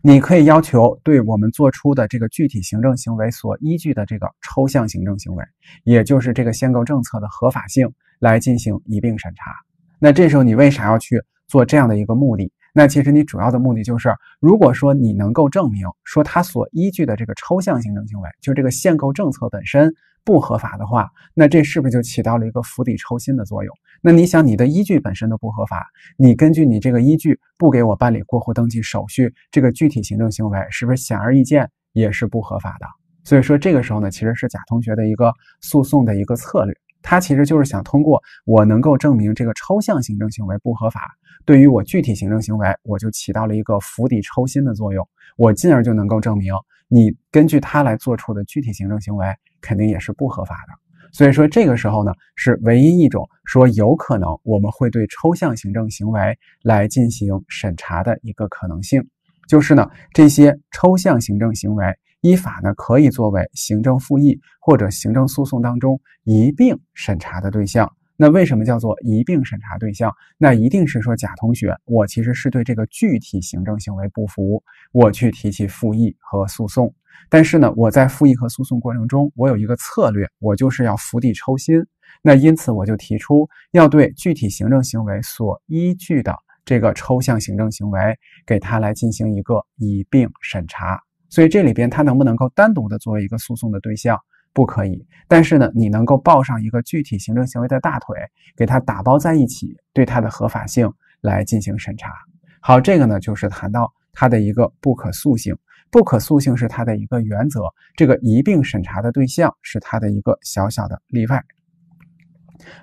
你可以要求对我们做出的这个具体行政行为所依据的这个抽象行政行为，也就是这个限购政策的合法性来进行一并审查。那这时候你为啥要去做这样的一个目的？那其实你主要的目的就是，如果说你能够证明说他所依据的这个抽象行政行为，就这个限购政策本身不合法的话，那这是不是就起到了一个釜底抽薪的作用？那你想，你的依据本身都不合法，你根据你这个依据不给我办理过户登记手续，这个具体行政行为是不是显而易见也是不合法的？所以说这个时候呢，其实是甲同学的一个诉讼的一个策略。他其实就是想通过我能够证明这个抽象行政行为不合法，对于我具体行政行为，我就起到了一个釜底抽薪的作用，我进而就能够证明你根据它来做出的具体行政行为肯定也是不合法的。所以说这个时候呢，是唯一一种说有可能我们会对抽象行政行为来进行审查的一个可能性，就是呢这些抽象行政行为。依法呢，可以作为行政复议或者行政诉讼当中一并审查的对象。那为什么叫做一并审查对象？那一定是说，甲同学，我其实是对这个具体行政行为不服，我去提起复议和诉讼。但是呢，我在复议和诉讼过程中，我有一个策略，我就是要釜底抽薪。那因此，我就提出要对具体行政行为所依据的这个抽象行政行为，给他来进行一个一并审查。所以这里边它能不能够单独的作为一个诉讼的对象，不可以。但是呢，你能够抱上一个具体行政行为的大腿，给它打包在一起，对它的合法性来进行审查。好，这个呢就是谈到它的一个不可诉性，不可诉性是它的一个原则。这个一并审查的对象是它的一个小小的例外。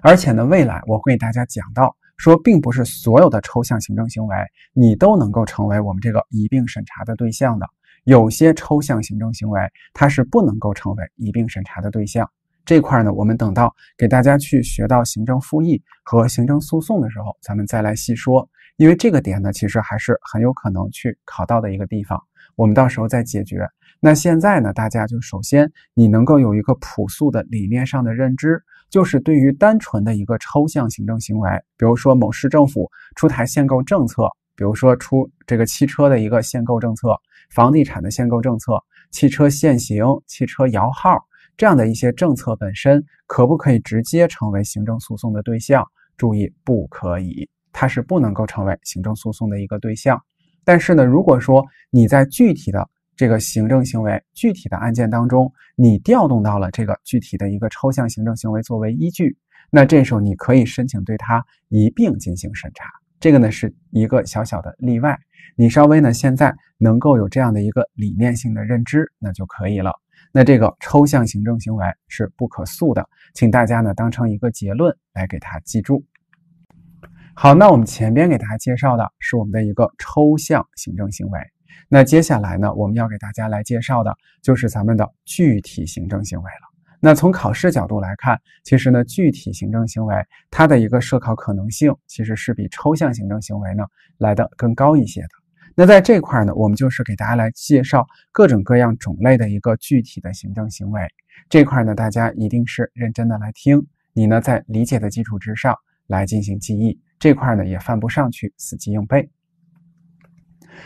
而且呢，未来我会给大家讲到，说并不是所有的抽象行政行为，你都能够成为我们这个一并审查的对象的。有些抽象行政行为，它是不能够成为一并审查的对象。这块呢，我们等到给大家去学到行政复议和行政诉讼的时候，咱们再来细说。因为这个点呢，其实还是很有可能去考到的一个地方。我们到时候再解决。那现在呢，大家就首先你能够有一个朴素的理念上的认知，就是对于单纯的一个抽象行政行为，比如说某市政府出台限购政策，比如说出这个汽车的一个限购政策。房地产的限购政策、汽车限行、汽车摇号这样的一些政策本身，可不可以直接成为行政诉讼的对象？注意，不可以，它是不能够成为行政诉讼的一个对象。但是呢，如果说你在具体的这个行政行为、具体的案件当中，你调动到了这个具体的一个抽象行政行为作为依据，那这时候你可以申请对它一并进行审查。这个呢是一个小小的例外，你稍微呢现在能够有这样的一个理念性的认知，那就可以了。那这个抽象行政行为是不可诉的，请大家呢当成一个结论来给它记住。好，那我们前边给大家介绍的是我们的一个抽象行政行为，那接下来呢我们要给大家来介绍的就是咱们的具体行政行为了。那从考试角度来看，其实呢，具体行政行为它的一个涉考可能性，其实是比抽象行政行为呢来的更高一些的。那在这块呢，我们就是给大家来介绍各种各样种类的一个具体的行政行为。这块呢，大家一定是认真的来听，你呢在理解的基础之上来进行记忆。这块呢也犯不上去，死记硬背。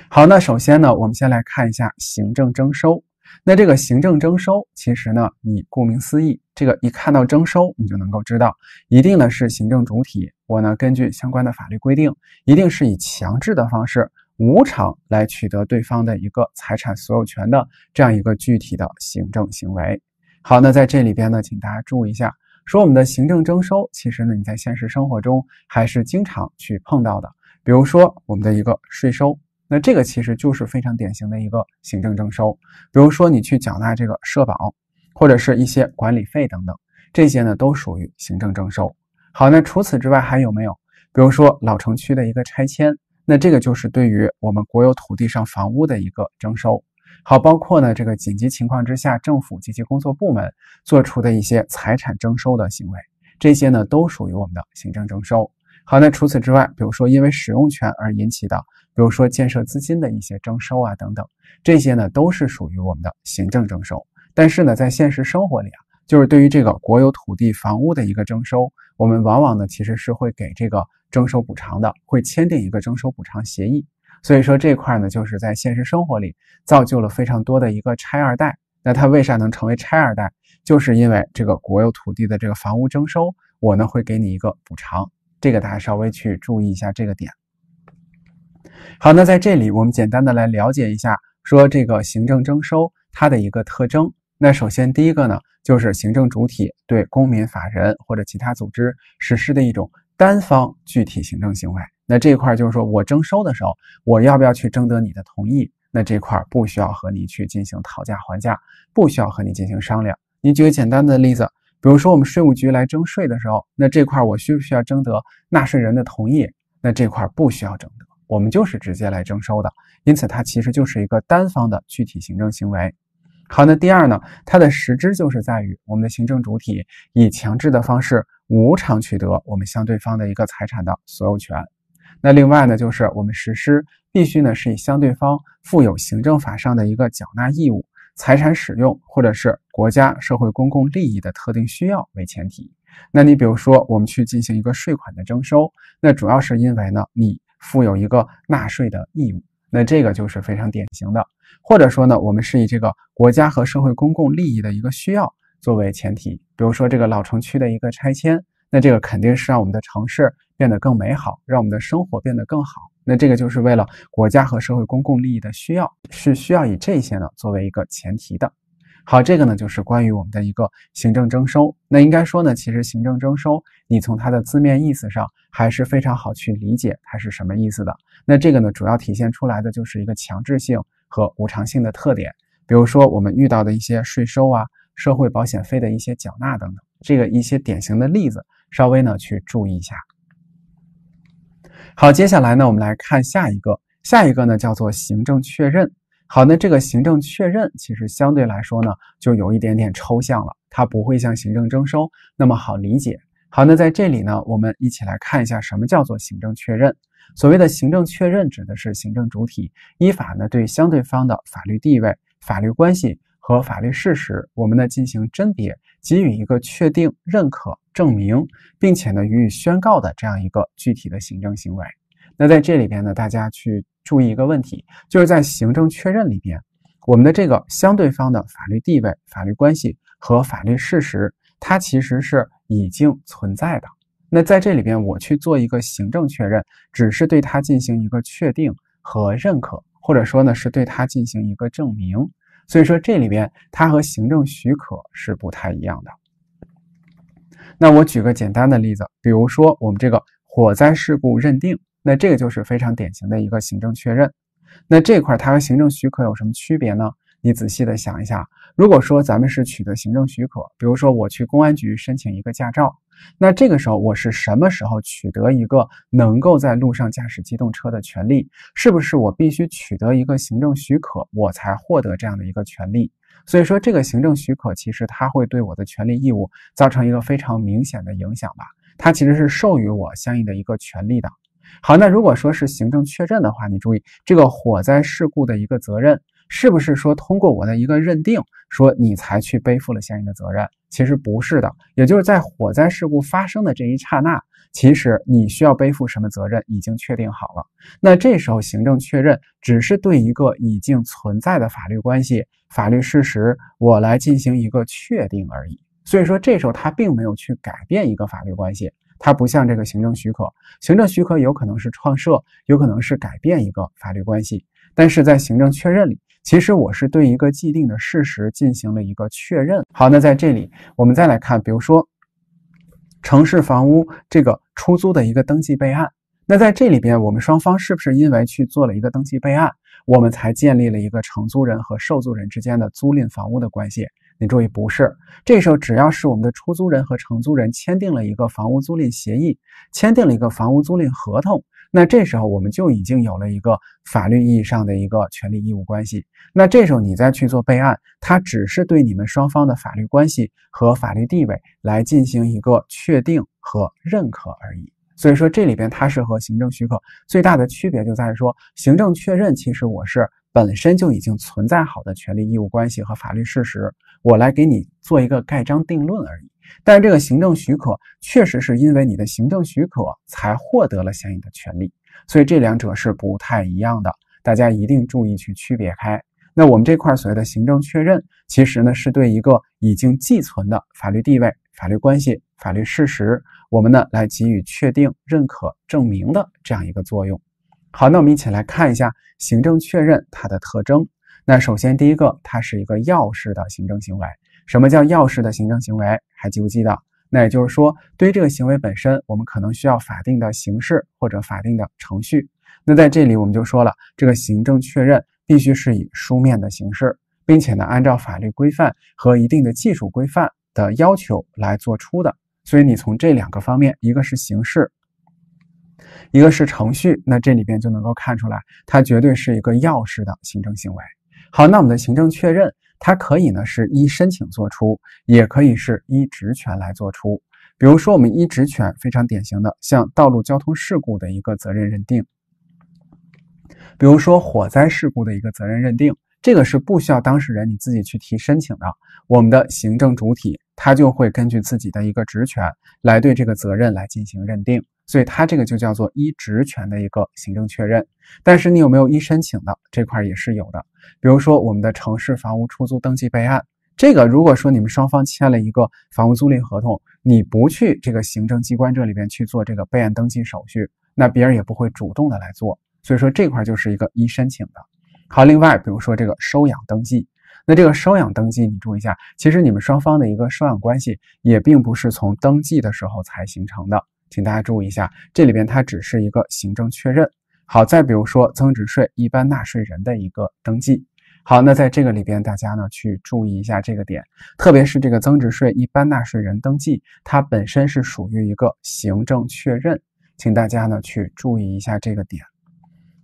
好，那首先呢，我们先来看一下行政征收。那这个行政征收，其实呢，你顾名思义，这个一看到征收，你就能够知道，一定呢是行政主体，我呢根据相关的法律规定，一定是以强制的方式，无偿来取得对方的一个财产所有权的这样一个具体的行政行为。好，那在这里边呢，请大家注意一下，说我们的行政征收，其实呢你在现实生活中还是经常去碰到的，比如说我们的一个税收。那这个其实就是非常典型的一个行政征收，比如说你去缴纳这个社保，或者是一些管理费等等，这些呢都属于行政征收。好，那除此之外还有没有？比如说老城区的一个拆迁，那这个就是对于我们国有土地上房屋的一个征收。好，包括呢这个紧急情况之下，政府及其工作部门做出的一些财产征收的行为，这些呢都属于我们的行政征收。好，那除此之外，比如说因为使用权而引起的，比如说建设资金的一些征收啊等等，这些呢都是属于我们的行政征收。但是呢，在现实生活里啊，就是对于这个国有土地房屋的一个征收，我们往往呢其实是会给这个征收补偿的，会签订一个征收补偿协议。所以说这块呢，就是在现实生活里造就了非常多的一个拆二代。那他为啥能成为拆二代？就是因为这个国有土地的这个房屋征收，我呢会给你一个补偿。这个大家稍微去注意一下这个点。好，那在这里我们简单的来了解一下，说这个行政征收它的一个特征。那首先第一个呢，就是行政主体对公民、法人或者其他组织实施的一种单方具体行政行为。那这块就是说我征收的时候，我要不要去征得你的同意？那这块不需要和你去进行讨价还价，不需要和你进行商量。你举个简单的例子。比如说我们税务局来征税的时候，那这块我需不需要征得纳税人的同意？那这块不需要征得，我们就是直接来征收的。因此它其实就是一个单方的具体行政行为。好，那第二呢，它的实质就是在于我们的行政主体以强制的方式无偿取得我们相对方的一个财产的所有权。那另外呢，就是我们实施必须呢是以相对方负有行政法上的一个缴纳义务。财产使用，或者是国家社会公共利益的特定需要为前提。那你比如说，我们去进行一个税款的征收，那主要是因为呢，你负有一个纳税的义务。那这个就是非常典型的。或者说呢，我们是以这个国家和社会公共利益的一个需要作为前提。比如说这个老城区的一个拆迁，那这个肯定是让我们的城市变得更美好，让我们的生活变得更好。那这个就是为了国家和社会公共利益的需要，是需要以这些呢作为一个前提的。好，这个呢就是关于我们的一个行政征收。那应该说呢，其实行政征收，你从它的字面意思上还是非常好去理解它是什么意思的。那这个呢，主要体现出来的就是一个强制性和无偿性的特点。比如说我们遇到的一些税收啊、社会保险费的一些缴纳等等，这个一些典型的例子，稍微呢去注意一下。好，接下来呢，我们来看下一个，下一个呢叫做行政确认。好，那这个行政确认其实相对来说呢，就有一点点抽象了，它不会像行政征收那么好理解。好，那在这里呢，我们一起来看一下什么叫做行政确认。所谓的行政确认，指的是行政主体依法呢对相对方的法律地位、法律关系。和法律事实，我们呢进行甄别，给予一个确定、认可、证明，并且呢予以宣告的这样一个具体的行政行为。那在这里边呢，大家去注意一个问题，就是在行政确认里边，我们的这个相对方的法律地位、法律关系和法律事实，它其实是已经存在的。那在这里边，我去做一个行政确认，只是对它进行一个确定和认可，或者说呢是对它进行一个证明。所以说，这里边它和行政许可是不太一样的。那我举个简单的例子，比如说我们这个火灾事故认定，那这个就是非常典型的一个行政确认。那这块它和行政许可有什么区别呢？你仔细的想一下，如果说咱们是取得行政许可，比如说我去公安局申请一个驾照。那这个时候，我是什么时候取得一个能够在路上驾驶机动车的权利？是不是我必须取得一个行政许可，我才获得这样的一个权利？所以说，这个行政许可其实它会对我的权利义务造成一个非常明显的影响吧？它其实是授予我相应的一个权利的。好，那如果说是行政确认的话，你注意这个火灾事故的一个责任。是不是说通过我的一个认定，说你才去背负了相应的责任？其实不是的，也就是在火灾事故发生的这一刹那，其实你需要背负什么责任已经确定好了。那这时候行政确认只是对一个已经存在的法律关系、法律事实，我来进行一个确定而已。所以说，这时候它并没有去改变一个法律关系，它不像这个行政许可，行政许可有可能是创设，有可能是改变一个法律关系，但是在行政确认里。其实我是对一个既定的事实进行了一个确认。好，那在这里我们再来看，比如说城市房屋这个出租的一个登记备案。那在这里边，我们双方是不是因为去做了一个登记备案，我们才建立了一个承租人和受租人之间的租赁房屋的关系？你注意，不是。这时候只要是我们的出租人和承租人签订了一个房屋租赁协议，签订了一个房屋租赁合同。那这时候我们就已经有了一个法律意义上的一个权利义务关系。那这时候你再去做备案，它只是对你们双方的法律关系和法律地位来进行一个确定和认可而已。所以说，这里边它是和行政许可最大的区别就在于说，行政确认其实我是。本身就已经存在好的权利义务关系和法律事实，我来给你做一个盖章定论而已。但是这个行政许可确实是因为你的行政许可才获得了相应的权利，所以这两者是不太一样的，大家一定注意去区别开。那我们这块所谓的行政确认，其实呢是对一个已经寄存的法律地位、法律关系、法律事实，我们呢来给予确定、认可、证明的这样一个作用。好，那我们一起来看一下行政确认它的特征。那首先第一个，它是一个要式的行政行为。什么叫要式的行政行为？还记不记得？那也就是说，对于这个行为本身，我们可能需要法定的形式或者法定的程序。那在这里我们就说了，这个行政确认必须是以书面的形式，并且呢，按照法律规范和一定的技术规范的要求来做出的。所以你从这两个方面，一个是形式。一个是程序，那这里边就能够看出来，它绝对是一个要式的行政行为。好，那我们的行政确认，它可以呢是依申请作出，也可以是依职权来作出。比如说，我们依职权非常典型的，像道路交通事故的一个责任认定，比如说火灾事故的一个责任认定，这个是不需要当事人你自己去提申请的，我们的行政主体他就会根据自己的一个职权来对这个责任来进行认定。所以它这个就叫做依职权的一个行政确认，但是你有没有依申请的这块也是有的。比如说我们的城市房屋出租登记备案，这个如果说你们双方签了一个房屋租赁合同，你不去这个行政机关这里边去做这个备案登记手续，那别人也不会主动的来做。所以说这块就是一个一申请的。好，另外比如说这个收养登记，那这个收养登记你注意一下，其实你们双方的一个收养关系也并不是从登记的时候才形成的。请大家注意一下，这里边它只是一个行政确认。好，再比如说增值税一般纳税人的一个登记。好，那在这个里边，大家呢去注意一下这个点，特别是这个增值税一般纳税人登记，它本身是属于一个行政确认，请大家呢去注意一下这个点。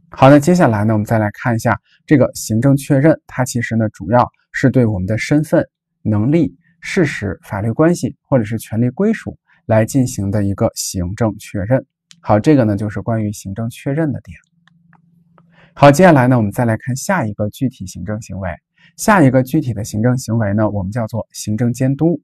好，那接下来呢，我们再来看一下这个行政确认，它其实呢主要是对我们的身份、能力、事实、法律关系或者是权利归属。来进行的一个行政确认，好，这个呢就是关于行政确认的点。好，接下来呢我们再来看下一个具体行政行为，下一个具体的行政行为呢我们叫做行政监督。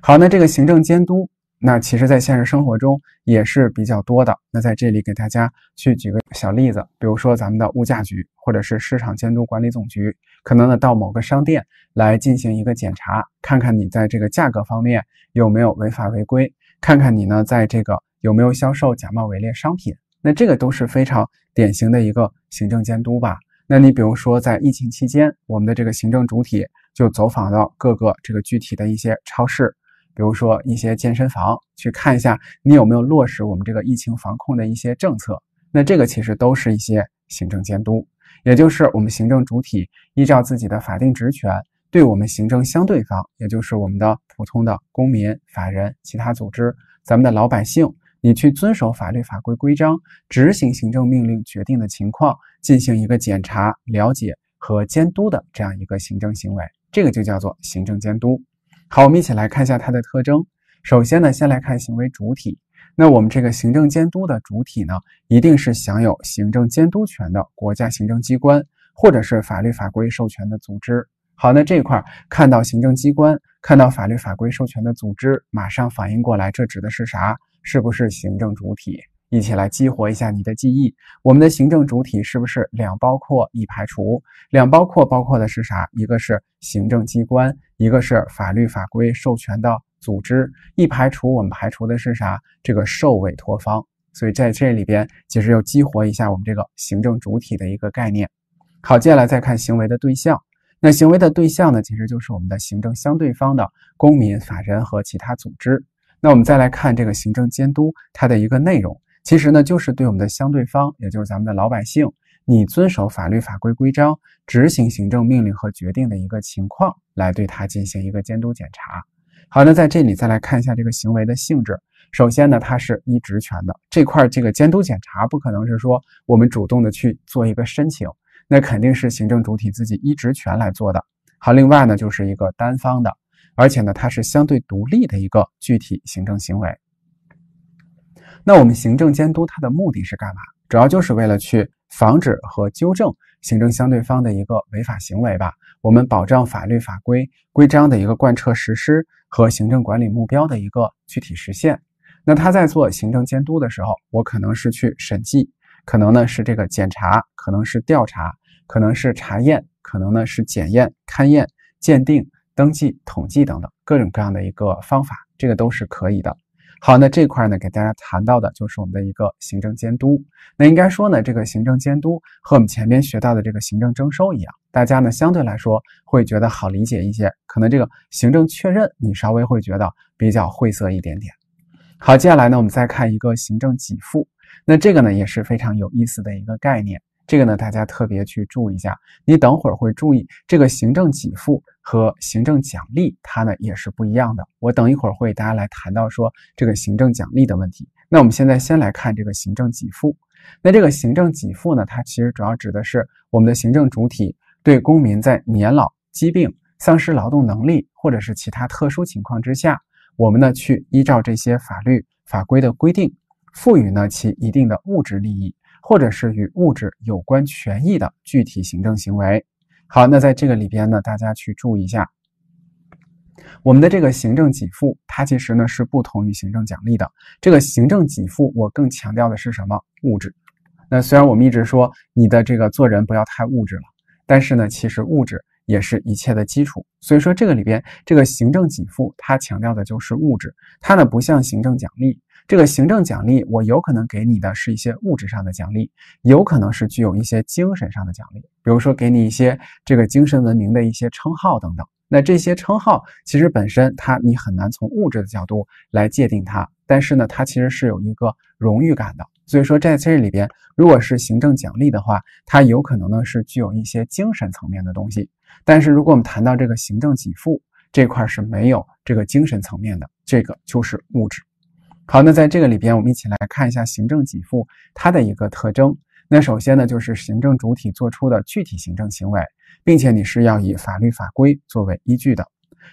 好，那这个行政监督。那其实，在现实生活中也是比较多的。那在这里给大家去举个小例子，比如说咱们的物价局或者是市场监督管理总局，可能呢到某个商店来进行一个检查，看看你在这个价格方面有没有违法违规，看看你呢在这个有没有销售假冒伪劣商品。那这个都是非常典型的一个行政监督吧。那你比如说在疫情期间，我们的这个行政主体就走访到各个这个具体的一些超市。比如说一些健身房，去看一下你有没有落实我们这个疫情防控的一些政策。那这个其实都是一些行政监督，也就是我们行政主体依照自己的法定职权，对我们行政相对方，也就是我们的普通的公民、法人、其他组织，咱们的老百姓，你去遵守法律法规规章，执行行政命令决定的情况，进行一个检查、了解和监督的这样一个行政行为，这个就叫做行政监督。好，我们一起来看一下它的特征。首先呢，先来看行为主体。那我们这个行政监督的主体呢，一定是享有行政监督权的国家行政机关，或者是法律法规授权的组织。好，那这一块看到行政机关，看到法律法规授权的组织，马上反应过来，这指的是啥？是不是行政主体？一起来激活一下你的记忆。我们的行政主体是不是两包括一排除？两包括包括的是啥？一个是行政机关，一个是法律法规授权的组织。一排除我们排除的是啥？这个受委托方。所以在这里边，其实要激活一下我们这个行政主体的一个概念。好，接下来再看行为的对象。那行为的对象呢，其实就是我们的行政相对方的公民、法人和其他组织。那我们再来看这个行政监督它的一个内容。其实呢，就是对我们的相对方，也就是咱们的老百姓，你遵守法律法规规章、执行行政命令和决定的一个情况，来对它进行一个监督检查。好，那在这里再来看一下这个行为的性质。首先呢，它是依职权的这块这个监督检查，不可能是说我们主动的去做一个申请，那肯定是行政主体自己依职权来做的。好，另外呢，就是一个单方的，而且呢，它是相对独立的一个具体行政行为。那我们行政监督它的目的是干嘛？主要就是为了去防止和纠正行政相对方的一个违法行为吧。我们保障法律法规规章的一个贯彻实施和行政管理目标的一个具体实现。那他在做行政监督的时候，我可能是去审计，可能呢是这个检查，可能是调查，可能是查验，可能呢是检验、勘验、鉴定、登记、统计等等各种各样的一个方法，这个都是可以的。好，那这块呢，给大家谈到的就是我们的一个行政监督。那应该说呢，这个行政监督和我们前面学到的这个行政征收一样，大家呢相对来说会觉得好理解一些。可能这个行政确认，你稍微会觉得比较晦涩一点点。好，接下来呢，我们再看一个行政给付。那这个呢也是非常有意思的一个概念。这个呢，大家特别去注意一下。你等会儿会注意这个行政给付和行政奖励，它呢也是不一样的。我等一会儿会大家来谈到说这个行政奖励的问题。那我们现在先来看这个行政给付。那这个行政给付呢，它其实主要指的是我们的行政主体对公民在年老、疾病、丧失劳动能力，或者是其他特殊情况之下，我们呢去依照这些法律法规的规定，赋予呢其一定的物质利益。或者是与物质有关权益的具体行政行为。好，那在这个里边呢，大家去注意一下，我们的这个行政给付，它其实呢是不同于行政奖励的。这个行政给付，我更强调的是什么物质？那虽然我们一直说你的这个做人不要太物质了，但是呢，其实物质也是一切的基础。所以说这个里边，这个行政给付，它强调的就是物质，它呢不像行政奖励。这个行政奖励，我有可能给你的是一些物质上的奖励，有可能是具有一些精神上的奖励，比如说给你一些这个精神文明的一些称号等等。那这些称号其实本身它你很难从物质的角度来界定它，但是呢，它其实是有一个荣誉感的。所以说在这里边，如果是行政奖励的话，它有可能呢是具有一些精神层面的东西。但是如果我们谈到这个行政给付这块是没有这个精神层面的，这个就是物质。好，那在这个里边，我们一起来看一下行政给付它的一个特征。那首先呢，就是行政主体做出的具体行政行为，并且你是要以法律法规作为依据的。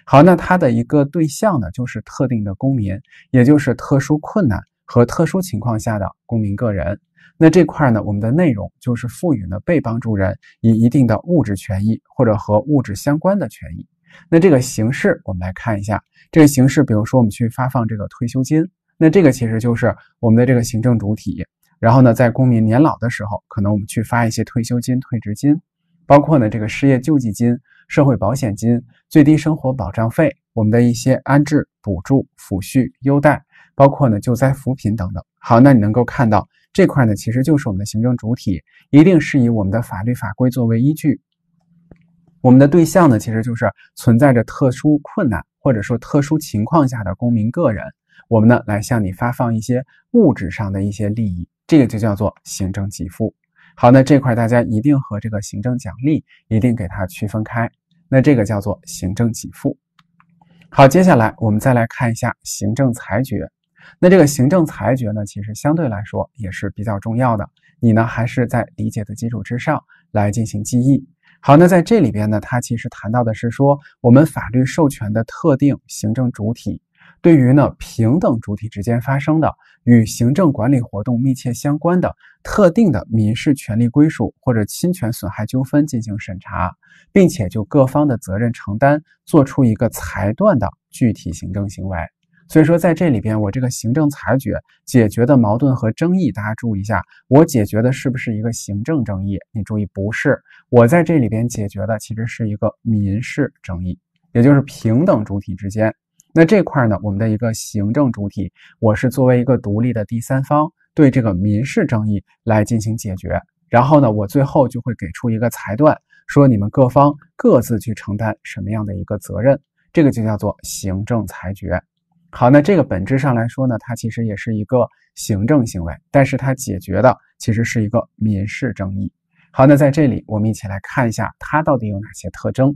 好，那它的一个对象呢，就是特定的公民，也就是特殊困难和特殊情况下的公民个人。那这块呢，我们的内容就是赋予了被帮助人以一定的物质权益或者和物质相关的权益。那这个形式，我们来看一下，这个形式，比如说我们去发放这个退休金。那这个其实就是我们的这个行政主体，然后呢，在公民年老的时候，可能我们去发一些退休金、退职金，包括呢这个失业救济金、社会保险金、最低生活保障费，我们的一些安置补助、抚恤优待，包括呢救灾扶贫等等。好，那你能够看到这块呢，其实就是我们的行政主体一定是以我们的法律法规作为依据，我们的对象呢，其实就是存在着特殊困难或者说特殊情况下的公民个人。我们呢，来向你发放一些物质上的一些利益，这个就叫做行政给付。好，那这块大家一定和这个行政奖励一定给它区分开。那这个叫做行政给付。好，接下来我们再来看一下行政裁决。那这个行政裁决呢，其实相对来说也是比较重要的。你呢，还是在理解的基础之上来进行记忆。好，那在这里边呢，它其实谈到的是说我们法律授权的特定行政主体。对于呢，平等主体之间发生的与行政管理活动密切相关的特定的民事权利归属或者侵权损害纠纷进行审查，并且就各方的责任承担做出一个裁断的具体行政行为。所以说，在这里边，我这个行政裁决解决的矛盾和争议，大家注意一下，我解决的是不是一个行政争议？你注意，不是，我在这里边解决的其实是一个民事争议，也就是平等主体之间。那这块呢，我们的一个行政主体，我是作为一个独立的第三方，对这个民事争议来进行解决。然后呢，我最后就会给出一个裁断，说你们各方各自去承担什么样的一个责任，这个就叫做行政裁决。好，那这个本质上来说呢，它其实也是一个行政行为，但是它解决的其实是一个民事争议。好，那在这里我们一起来看一下它到底有哪些特征。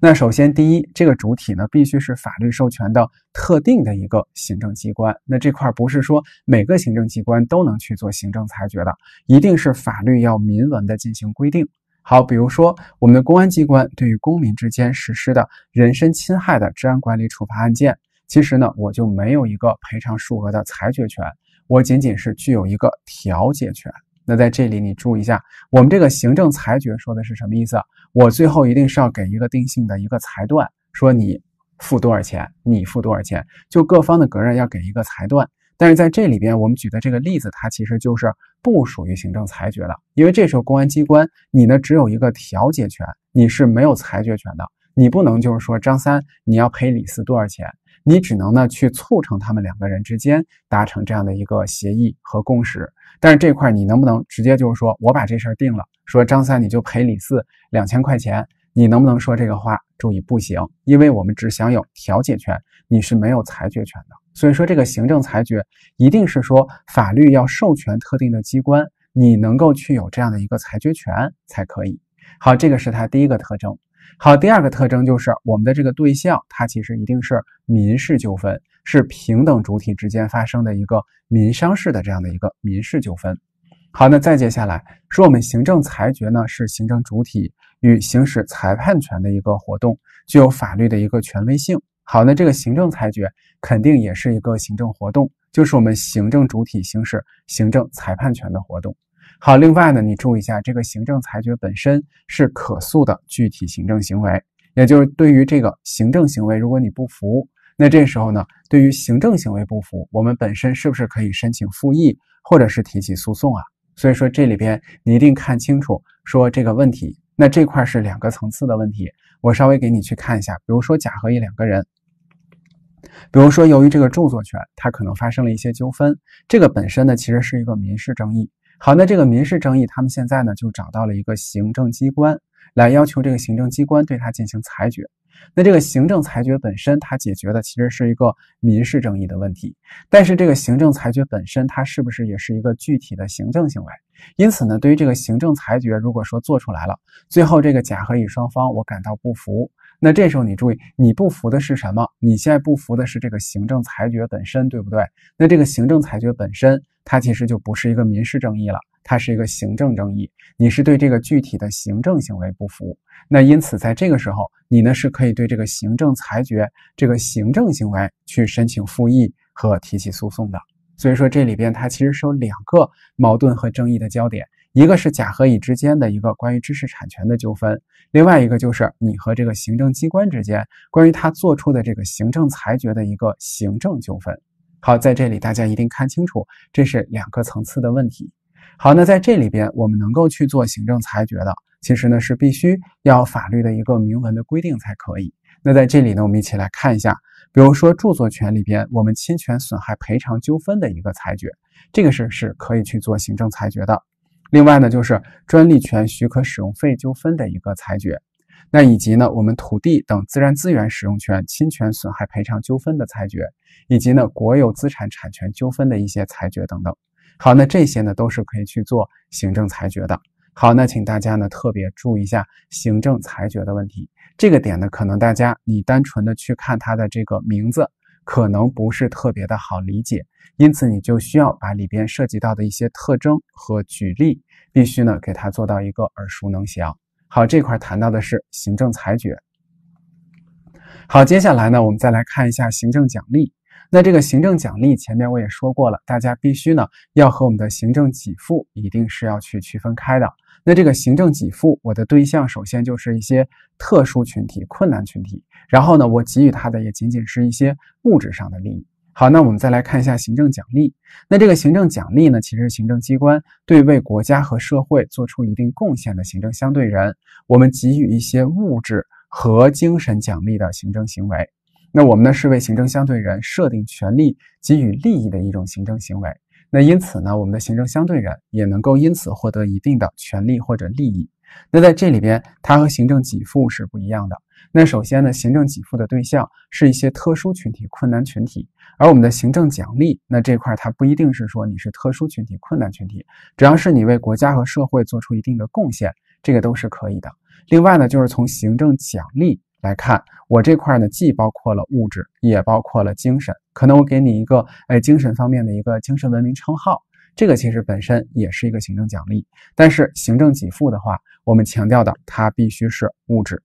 那首先，第一，这个主体呢，必须是法律授权的特定的一个行政机关。那这块不是说每个行政机关都能去做行政裁决的，一定是法律要明文的进行规定。好，比如说我们的公安机关对于公民之间实施的人身侵害的治安管理处罚案件，其实呢，我就没有一个赔偿数额的裁决权，我仅仅是具有一个调解权。那在这里你注意一下，我们这个行政裁决说的是什么意思？我最后一定是要给一个定性的一个裁断，说你付多少钱，你付多少钱，就各方的责任要给一个裁断。但是在这里边，我们举的这个例子，它其实就是不属于行政裁决的，因为这时候公安机关你呢只有一个调解权，你是没有裁决权的，你不能就是说张三你要赔李四多少钱。你只能呢去促成他们两个人之间达成这样的一个协议和共识，但是这块你能不能直接就是说我把这事儿定了，说张三你就赔李四两千块钱，你能不能说这个话？注意不行，因为我们只享有调解权，你是没有裁决权的。所以说这个行政裁决一定是说法律要授权特定的机关，你能够去有这样的一个裁决权才可以。好，这个是它第一个特征。好，第二个特征就是我们的这个对象，它其实一定是民事纠纷，是平等主体之间发生的一个民商事的这样的一个民事纠纷。好，那再接下来说我们行政裁决呢，是行政主体与行使裁判权的一个活动，具有法律的一个权威性。好，那这个行政裁决肯定也是一个行政活动，就是我们行政主体行使行政裁判权的活动。好，另外呢，你注意一下，这个行政裁决本身是可诉的具体行政行为，也就是对于这个行政行为，如果你不服，那这时候呢，对于行政行为不服，我们本身是不是可以申请复议，或者是提起诉讼啊？所以说这里边你一定看清楚，说这个问题，那这块是两个层次的问题。我稍微给你去看一下，比如说甲和乙两个人，比如说由于这个著作权，它可能发生了一些纠纷，这个本身呢，其实是一个民事争议。好，那这个民事争议，他们现在呢就找到了一个行政机关，来要求这个行政机关对他进行裁决。那这个行政裁决本身，它解决的其实是一个民事争议的问题。但是这个行政裁决本身，它是不是也是一个具体的行政行为？因此呢，对于这个行政裁决，如果说做出来了，最后这个甲和乙双方我感到不服，那这时候你注意，你不服的是什么？你现在不服的是这个行政裁决本身，对不对？那这个行政裁决本身。它其实就不是一个民事争议了，它是一个行政争议。你是对这个具体的行政行为不服，那因此在这个时候，你呢是可以对这个行政裁决、这个行政行为去申请复议和提起诉讼的。所以说，这里边它其实是有两个矛盾和争议的焦点，一个是甲和乙之间的一个关于知识产权的纠纷，另外一个就是你和这个行政机关之间关于他做出的这个行政裁决的一个行政纠纷。好，在这里大家一定看清楚，这是两个层次的问题。好，那在这里边我们能够去做行政裁决的，其实呢是必须要法律的一个明文的规定才可以。那在这里呢，我们一起来看一下，比如说著作权里边我们侵权损害赔偿纠纷的一个裁决，这个是是可以去做行政裁决的。另外呢，就是专利权许可使用费纠纷的一个裁决。那以及呢，我们土地等自然资源使用权侵权损害赔偿纠纷的裁决，以及呢，国有资产产权纠纷的一些裁决等等。好，那这些呢都是可以去做行政裁决的。好，那请大家呢特别注意一下行政裁决的问题。这个点呢，可能大家你单纯的去看它的这个名字，可能不是特别的好理解，因此你就需要把里边涉及到的一些特征和举例，必须呢给它做到一个耳熟能详。好，这块谈到的是行政裁决。好，接下来呢，我们再来看一下行政奖励。那这个行政奖励，前面我也说过了，大家必须呢要和我们的行政给付一定是要去区分开的。那这个行政给付，我的对象首先就是一些特殊群体、困难群体，然后呢，我给予他的也仅仅是一些物质上的利益。好，那我们再来看一下行政奖励。那这个行政奖励呢，其实是行政机关对为国家和社会做出一定贡献的行政相对人，我们给予一些物质和精神奖励的行政行为。那我们呢，是为行政相对人设定权利、给予利益的一种行政行为。那因此呢，我们的行政相对人也能够因此获得一定的权利或者利益。那在这里边，它和行政给付是不一样的。那首先呢，行政给付的对象是一些特殊群体、困难群体，而我们的行政奖励，那这块它不一定是说你是特殊群体、困难群体，只要是你为国家和社会做出一定的贡献，这个都是可以的。另外呢，就是从行政奖励来看，我这块呢既包括了物质，也包括了精神，可能我给你一个哎精神方面的一个精神文明称号。这个其实本身也是一个行政奖励，但是行政给付的话，我们强调的它必须是物质。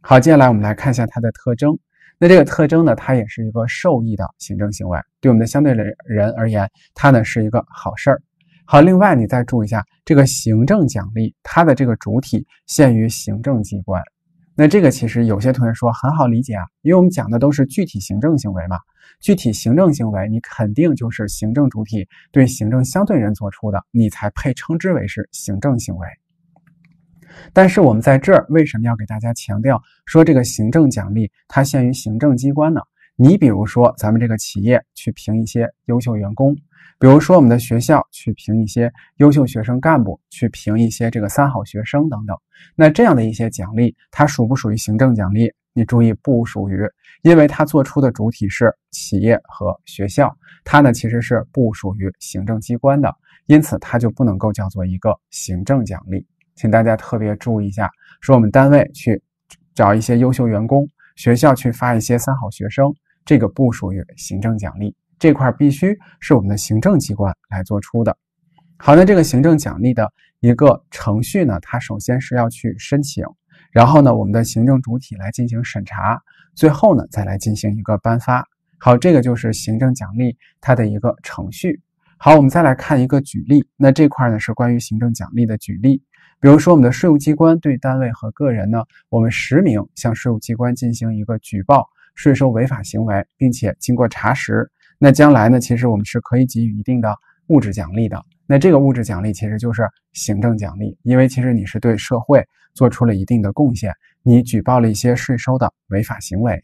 好，接下来我们来看一下它的特征。那这个特征呢，它也是一个受益的行政行为，对我们的相对人人而言，它呢是一个好事儿。好，另外你再注意一下，这个行政奖励它的这个主体限于行政机关。那这个其实有些同学说很好理解啊，因为我们讲的都是具体行政行为嘛。具体行政行为，你肯定就是行政主体对行政相对人做出的，你才配称之为是行政行为。但是我们在这儿为什么要给大家强调说这个行政奖励它限于行政机关呢？你比如说咱们这个企业去评一些优秀员工，比如说我们的学校去评一些优秀学生干部，去评一些这个三好学生等等，那这样的一些奖励，它属不属于行政奖励？你注意，不属于，因为它做出的主体是企业和学校，它呢其实是不属于行政机关的，因此它就不能够叫做一个行政奖励。请大家特别注意一下，说我们单位去找一些优秀员工，学校去发一些三好学生，这个不属于行政奖励，这块必须是我们的行政机关来做出的。好，那这个行政奖励的一个程序呢，它首先是要去申请。然后呢，我们的行政主体来进行审查，最后呢，再来进行一个颁发。好，这个就是行政奖励它的一个程序。好，我们再来看一个举例。那这块呢是关于行政奖励的举例。比如说，我们的税务机关对单位和个人呢，我们实名向税务机关进行一个举报税收违法行为，并且经过查实，那将来呢，其实我们是可以给予一定的物质奖励的。那这个物质奖励其实就是行政奖励，因为其实你是对社会做出了一定的贡献，你举报了一些税收的违法行为。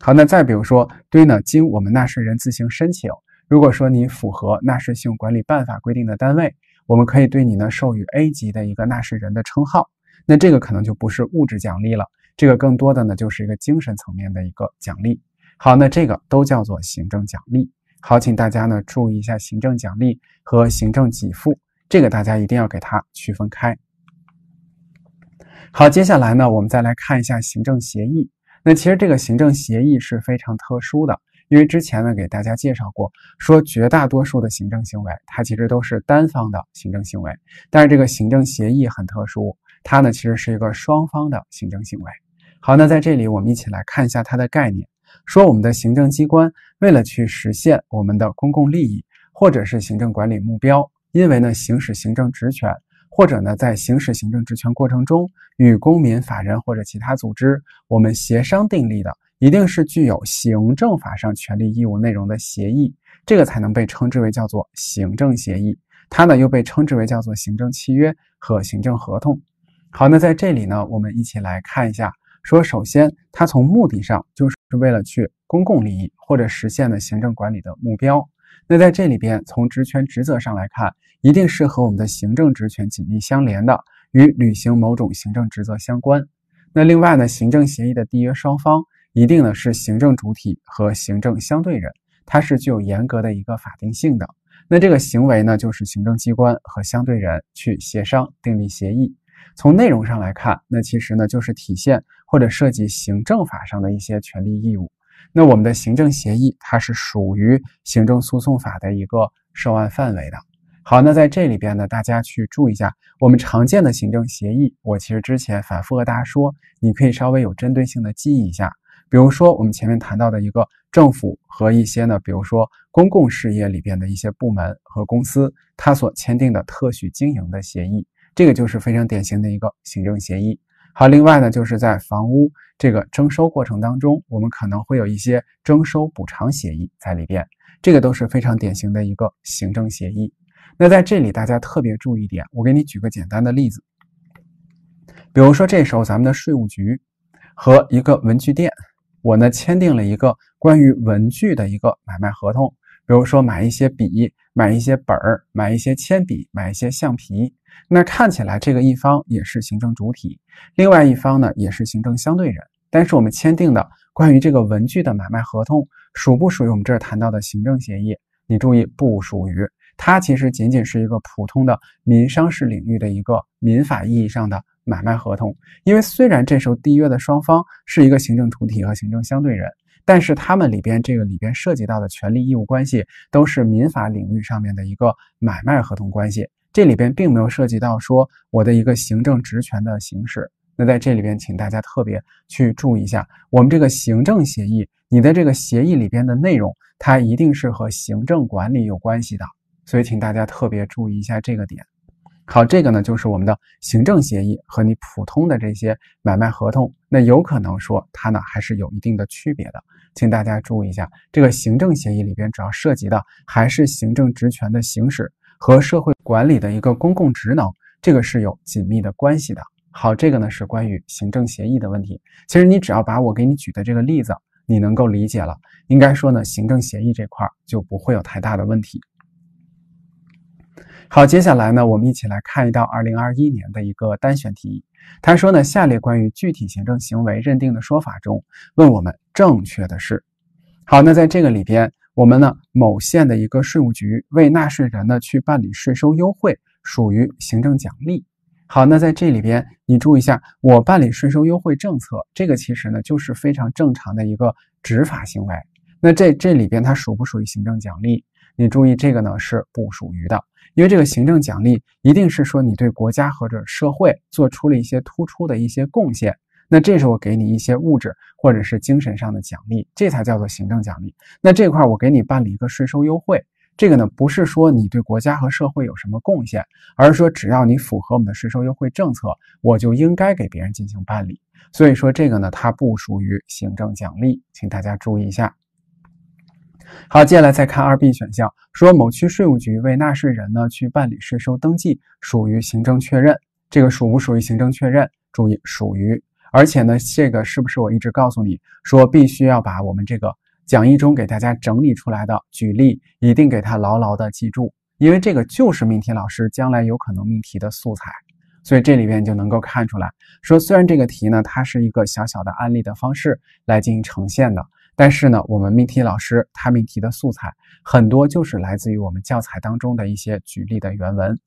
好，那再比如说，对呢，经我们纳税人自行申请，如果说你符合《纳税信用管理办法》规定的单位，我们可以对你呢授予 A 级的一个纳税人的称号。那这个可能就不是物质奖励了，这个更多的呢就是一个精神层面的一个奖励。好，那这个都叫做行政奖励。好，请大家呢注意一下行政奖励和行政给付，这个大家一定要给它区分开。好，接下来呢，我们再来看一下行政协议。那其实这个行政协议是非常特殊的，因为之前呢给大家介绍过，说绝大多数的行政行为它其实都是单方的行政行为，但是这个行政协议很特殊，它呢其实是一个双方的行政行为。好，那在这里我们一起来看一下它的概念。说我们的行政机关为了去实现我们的公共利益，或者是行政管理目标，因为呢行使行政职权，或者呢在行使行政职权过程中与公民、法人或者其他组织我们协商订立的，一定是具有行政法上权利义务内容的协议，这个才能被称之为叫做行政协议。它呢又被称之为叫做行政契约和行政合同。好，那在这里呢，我们一起来看一下，说首先它从目的上就是。是为了去公共利益或者实现的行政管理的目标。那在这里边，从职权职责上来看，一定是和我们的行政职权紧密相连的，与履行某种行政职责相关。那另外呢，行政协议的缔约双方一定呢是行政主体和行政相对人，它是具有严格的一个法定性的。那这个行为呢，就是行政机关和相对人去协商订立协议。从内容上来看，那其实呢就是体现或者涉及行政法上的一些权利义务。那我们的行政协议，它是属于行政诉讼法的一个受案范围的。好，那在这里边呢，大家去注意一下我们常见的行政协议。我其实之前反复和大家说，你可以稍微有针对性的记忆一下。比如说我们前面谈到的一个政府和一些呢，比如说公共事业里边的一些部门和公司，它所签订的特许经营的协议。这个就是非常典型的一个行政协议。好，另外呢，就是在房屋这个征收过程当中，我们可能会有一些征收补偿协议在里边。这个都是非常典型的一个行政协议。那在这里大家特别注意点，我给你举个简单的例子，比如说这时候咱们的税务局和一个文具店，我呢签订了一个关于文具的一个买卖合同，比如说买一些笔，买一些本儿，买一些铅笔，买一些橡皮。那看起来这个一方也是行政主体，另外一方呢也是行政相对人。但是我们签订的关于这个文具的买卖合同，属不属于我们这儿谈到的行政协议？你注意，不属于。它其实仅仅是一个普通的民商事领域的一个民法意义上的买卖合同。因为虽然这时候缔约的双方是一个行政主体和行政相对人，但是他们里边这个里边涉及到的权利义务关系都是民法领域上面的一个买卖合同关系。这里边并没有涉及到说我的一个行政职权的行使。那在这里边，请大家特别去注意一下，我们这个行政协议，你的这个协议里边的内容，它一定是和行政管理有关系的。所以，请大家特别注意一下这个点。好，这个呢就是我们的行政协议和你普通的这些买卖合同，那有可能说它呢还是有一定的区别的，请大家注意一下，这个行政协议里边主要涉及的还是行政职权的行使。和社会管理的一个公共职能，这个是有紧密的关系的。好，这个呢是关于行政协议的问题。其实你只要把我给你举的这个例子，你能够理解了。应该说呢，行政协议这块就不会有太大的问题。好，接下来呢，我们一起来看一道2021年的一个单选题。他说呢，下列关于具体行政行为认定的说法中，问我们正确的是。好，那在这个里边。我们呢，某县的一个税务局为纳税人呢去办理税收优惠，属于行政奖励。好，那在这里边你注意一下，我办理税收优惠政策，这个其实呢就是非常正常的一个执法行为。那这这里边它属不属于行政奖励？你注意这个呢是不属于的，因为这个行政奖励一定是说你对国家或者社会做出了一些突出的一些贡献。那这时候给你一些物质或者是精神上的奖励，这才叫做行政奖励。那这块我给你办理一个税收优惠，这个呢不是说你对国家和社会有什么贡献，而是说只要你符合我们的税收优惠政策，我就应该给别人进行办理。所以说这个呢它不属于行政奖励，请大家注意一下。好，接下来再看二 B 选项，说某区税务局为纳税人呢去办理税收登记，属于行政确认，这个属不属于行政确认？注意，属于。而且呢，这个是不是我一直告诉你说，必须要把我们这个讲义中给大家整理出来的举例，一定给它牢牢的记住，因为这个就是命题老师将来有可能命题的素材。所以这里边就能够看出来，说虽然这个题呢，它是一个小小的案例的方式来进行呈现的，但是呢，我们命题老师他命题的素材很多就是来自于我们教材当中的一些举例的原文。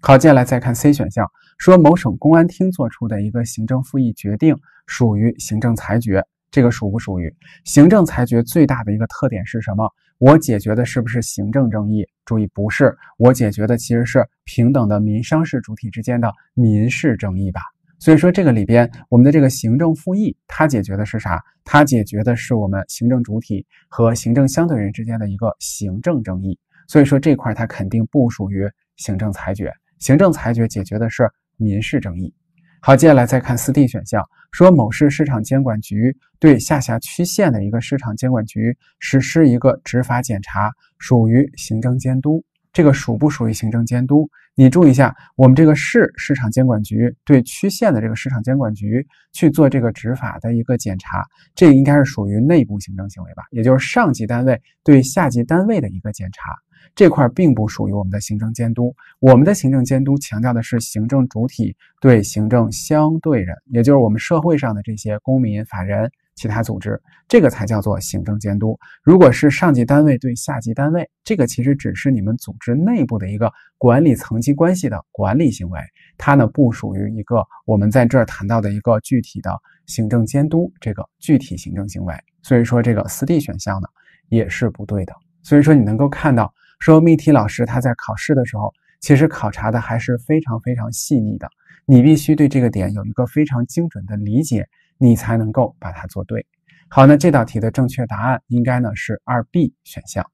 好，接下来再看 C 选项，说某省公安厅作出的一个行政复议决定属于行政裁决，这个属不属于？行政裁决最大的一个特点是什么？我解决的是不是行政争议？注意，不是，我解决的其实是平等的民商事主体之间的民事争议吧？所以说这个里边，我们的这个行政复议，它解决的是啥？它解决的是我们行政主体和行政相对人之间的一个行政争议。所以说这块它肯定不属于行政裁决。行政裁决解决的是民事争议。好，接下来再看四 D 选项，说某市市场监管局对下辖区县的一个市场监管局实施一个执法检查，属于行政监督。这个属不属于行政监督？你注意一下，我们这个市市场监管局对区县的这个市场监管局去做这个执法的一个检查，这应该是属于内部行政行为吧？也就是上级单位对下级单位的一个检查。这块并不属于我们的行政监督，我们的行政监督强调的是行政主体对行政相对人，也就是我们社会上的这些公民、法人、其他组织，这个才叫做行政监督。如果是上级单位对下级单位，这个其实只是你们组织内部的一个管理层级关系的管理行为，它呢不属于一个我们在这儿谈到的一个具体的行政监督这个具体行政行为。所以说，这个四 D 选项呢也是不对的。所以说，你能够看到。说命题老师他在考试的时候，其实考察的还是非常非常细腻的，你必须对这个点有一个非常精准的理解，你才能够把它做对。好，那这道题的正确答案应该呢是二 B 选项。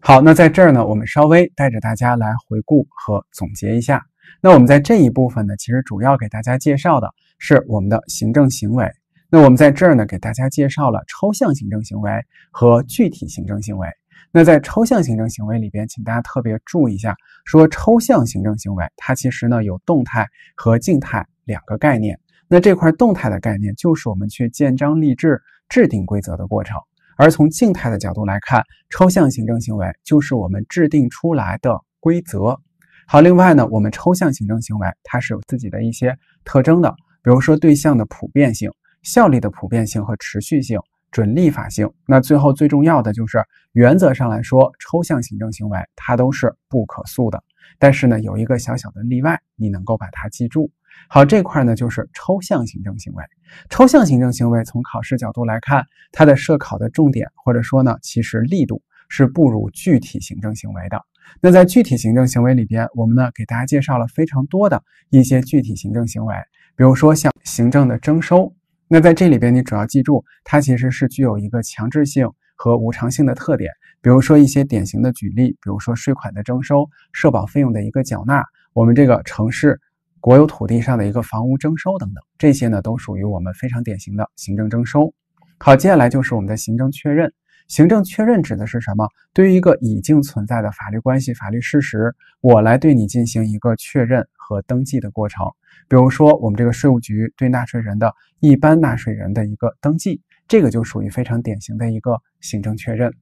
好，那在这儿呢，我们稍微带着大家来回顾和总结一下。那我们在这一部分呢，其实主要给大家介绍的是我们的行政行为。那我们在这儿呢，给大家介绍了抽象行政行为和具体行政行为。那在抽象行政行为里边，请大家特别注意一下，说抽象行政行为，它其实呢有动态和静态两个概念。那这块动态的概念就是我们去建章立制、制定规则的过程；而从静态的角度来看，抽象行政行为就是我们制定出来的规则。好，另外呢，我们抽象行政行为它是有自己的一些特征的，比如说对象的普遍性、效力的普遍性和持续性、准立法性。那最后最重要的就是。原则上来说，抽象行政行为它都是不可诉的。但是呢，有一个小小的例外，你能够把它记住。好，这块呢就是抽象行政行为。抽象行政行为从考试角度来看，它的设考的重点或者说呢，其实力度是不如具体行政行为的。那在具体行政行为里边，我们呢给大家介绍了非常多的一些具体行政行为，比如说像行政的征收。那在这里边，你主要记住，它其实是具有一个强制性。和无偿性的特点，比如说一些典型的举例，比如说税款的征收、社保费用的一个缴纳、我们这个城市国有土地上的一个房屋征收等等，这些呢都属于我们非常典型的行政征收。好，接下来就是我们的行政确认。行政确认指的是什么？对于一个已经存在的法律关系、法律事实，我来对你进行一个确认和登记的过程。比如说，我们这个税务局对纳税人的一般纳税人的一个登记。这个就属于非常典型的一个行政确认。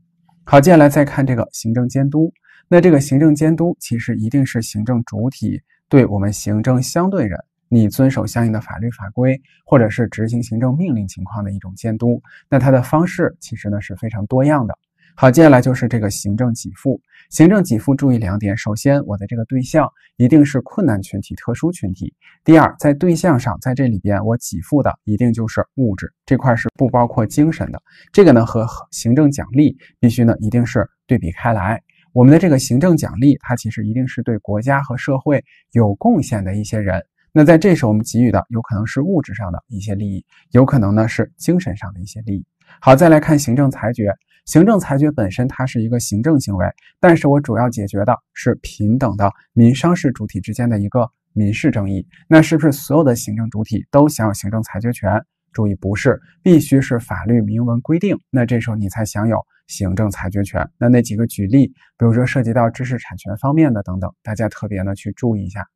好，接下来再看这个行政监督。那这个行政监督其实一定是行政主体对我们行政相对人你遵守相应的法律法规或者是执行行政命令情况的一种监督。那它的方式其实呢是非常多样的。好，接下来就是这个行政给付。行政给付注意两点：首先，我的这个对象一定是困难群体、特殊群体；第二，在对象上，在这里边我给付的一定就是物质，这块是不包括精神的。这个呢和行政奖励必须呢一定是对比开来。我们的这个行政奖励，它其实一定是对国家和社会有贡献的一些人。那在这时候我们给予的，有可能是物质上的一些利益，有可能呢是精神上的一些利益。好，再来看行政裁决。行政裁决本身它是一个行政行为，但是我主要解决的是平等的民商事主体之间的一个民事争议。那是不是所有的行政主体都享有行政裁决权？注意，不是，必须是法律明文规定，那这时候你才享有行政裁决权。那那几个举例，比如说涉及到知识产权方面的等等，大家特别呢去注意一下。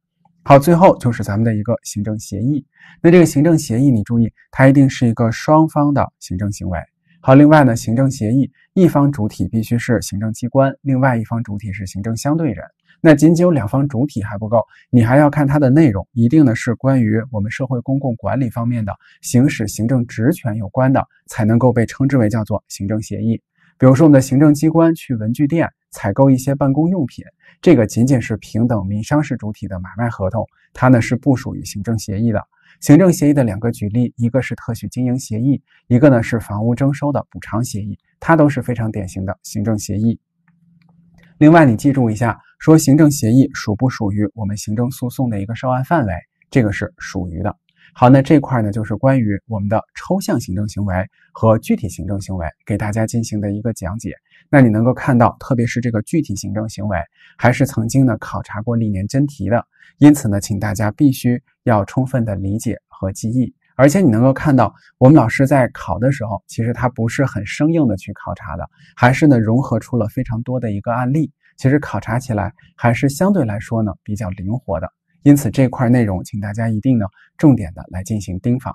好，最后就是咱们的一个行政协议。那这个行政协议，你注意，它一定是一个双方的行政行为。好，另外呢，行政协议一方主体必须是行政机关，另外一方主体是行政相对人。那仅仅有两方主体还不够，你还要看它的内容，一定呢是关于我们社会公共管理方面的，行使行政职权有关的，才能够被称之为叫做行政协议。比如说，我们的行政机关去文具店采购一些办公用品，这个仅仅是平等民商事主体的买卖合同，它呢是不属于行政协议的。行政协议的两个举例，一个是特许经营协议，一个呢是房屋征收的补偿协议，它都是非常典型的行政协议。另外，你记住一下，说行政协议属不属于我们行政诉讼的一个受案范围，这个是属于的。好，那这块呢，就是关于我们的抽象行政行为和具体行政行为给大家进行的一个讲解。那你能够看到，特别是这个具体行政行为，还是曾经呢考察过历年真题的。因此呢，请大家必须要充分的理解和记忆。而且你能够看到，我们老师在考的时候，其实他不是很生硬的去考察的，还是呢融合出了非常多的一个案例。其实考察起来还是相对来说呢比较灵活的。因此，这块内容，请大家一定呢，重点的来进行盯防。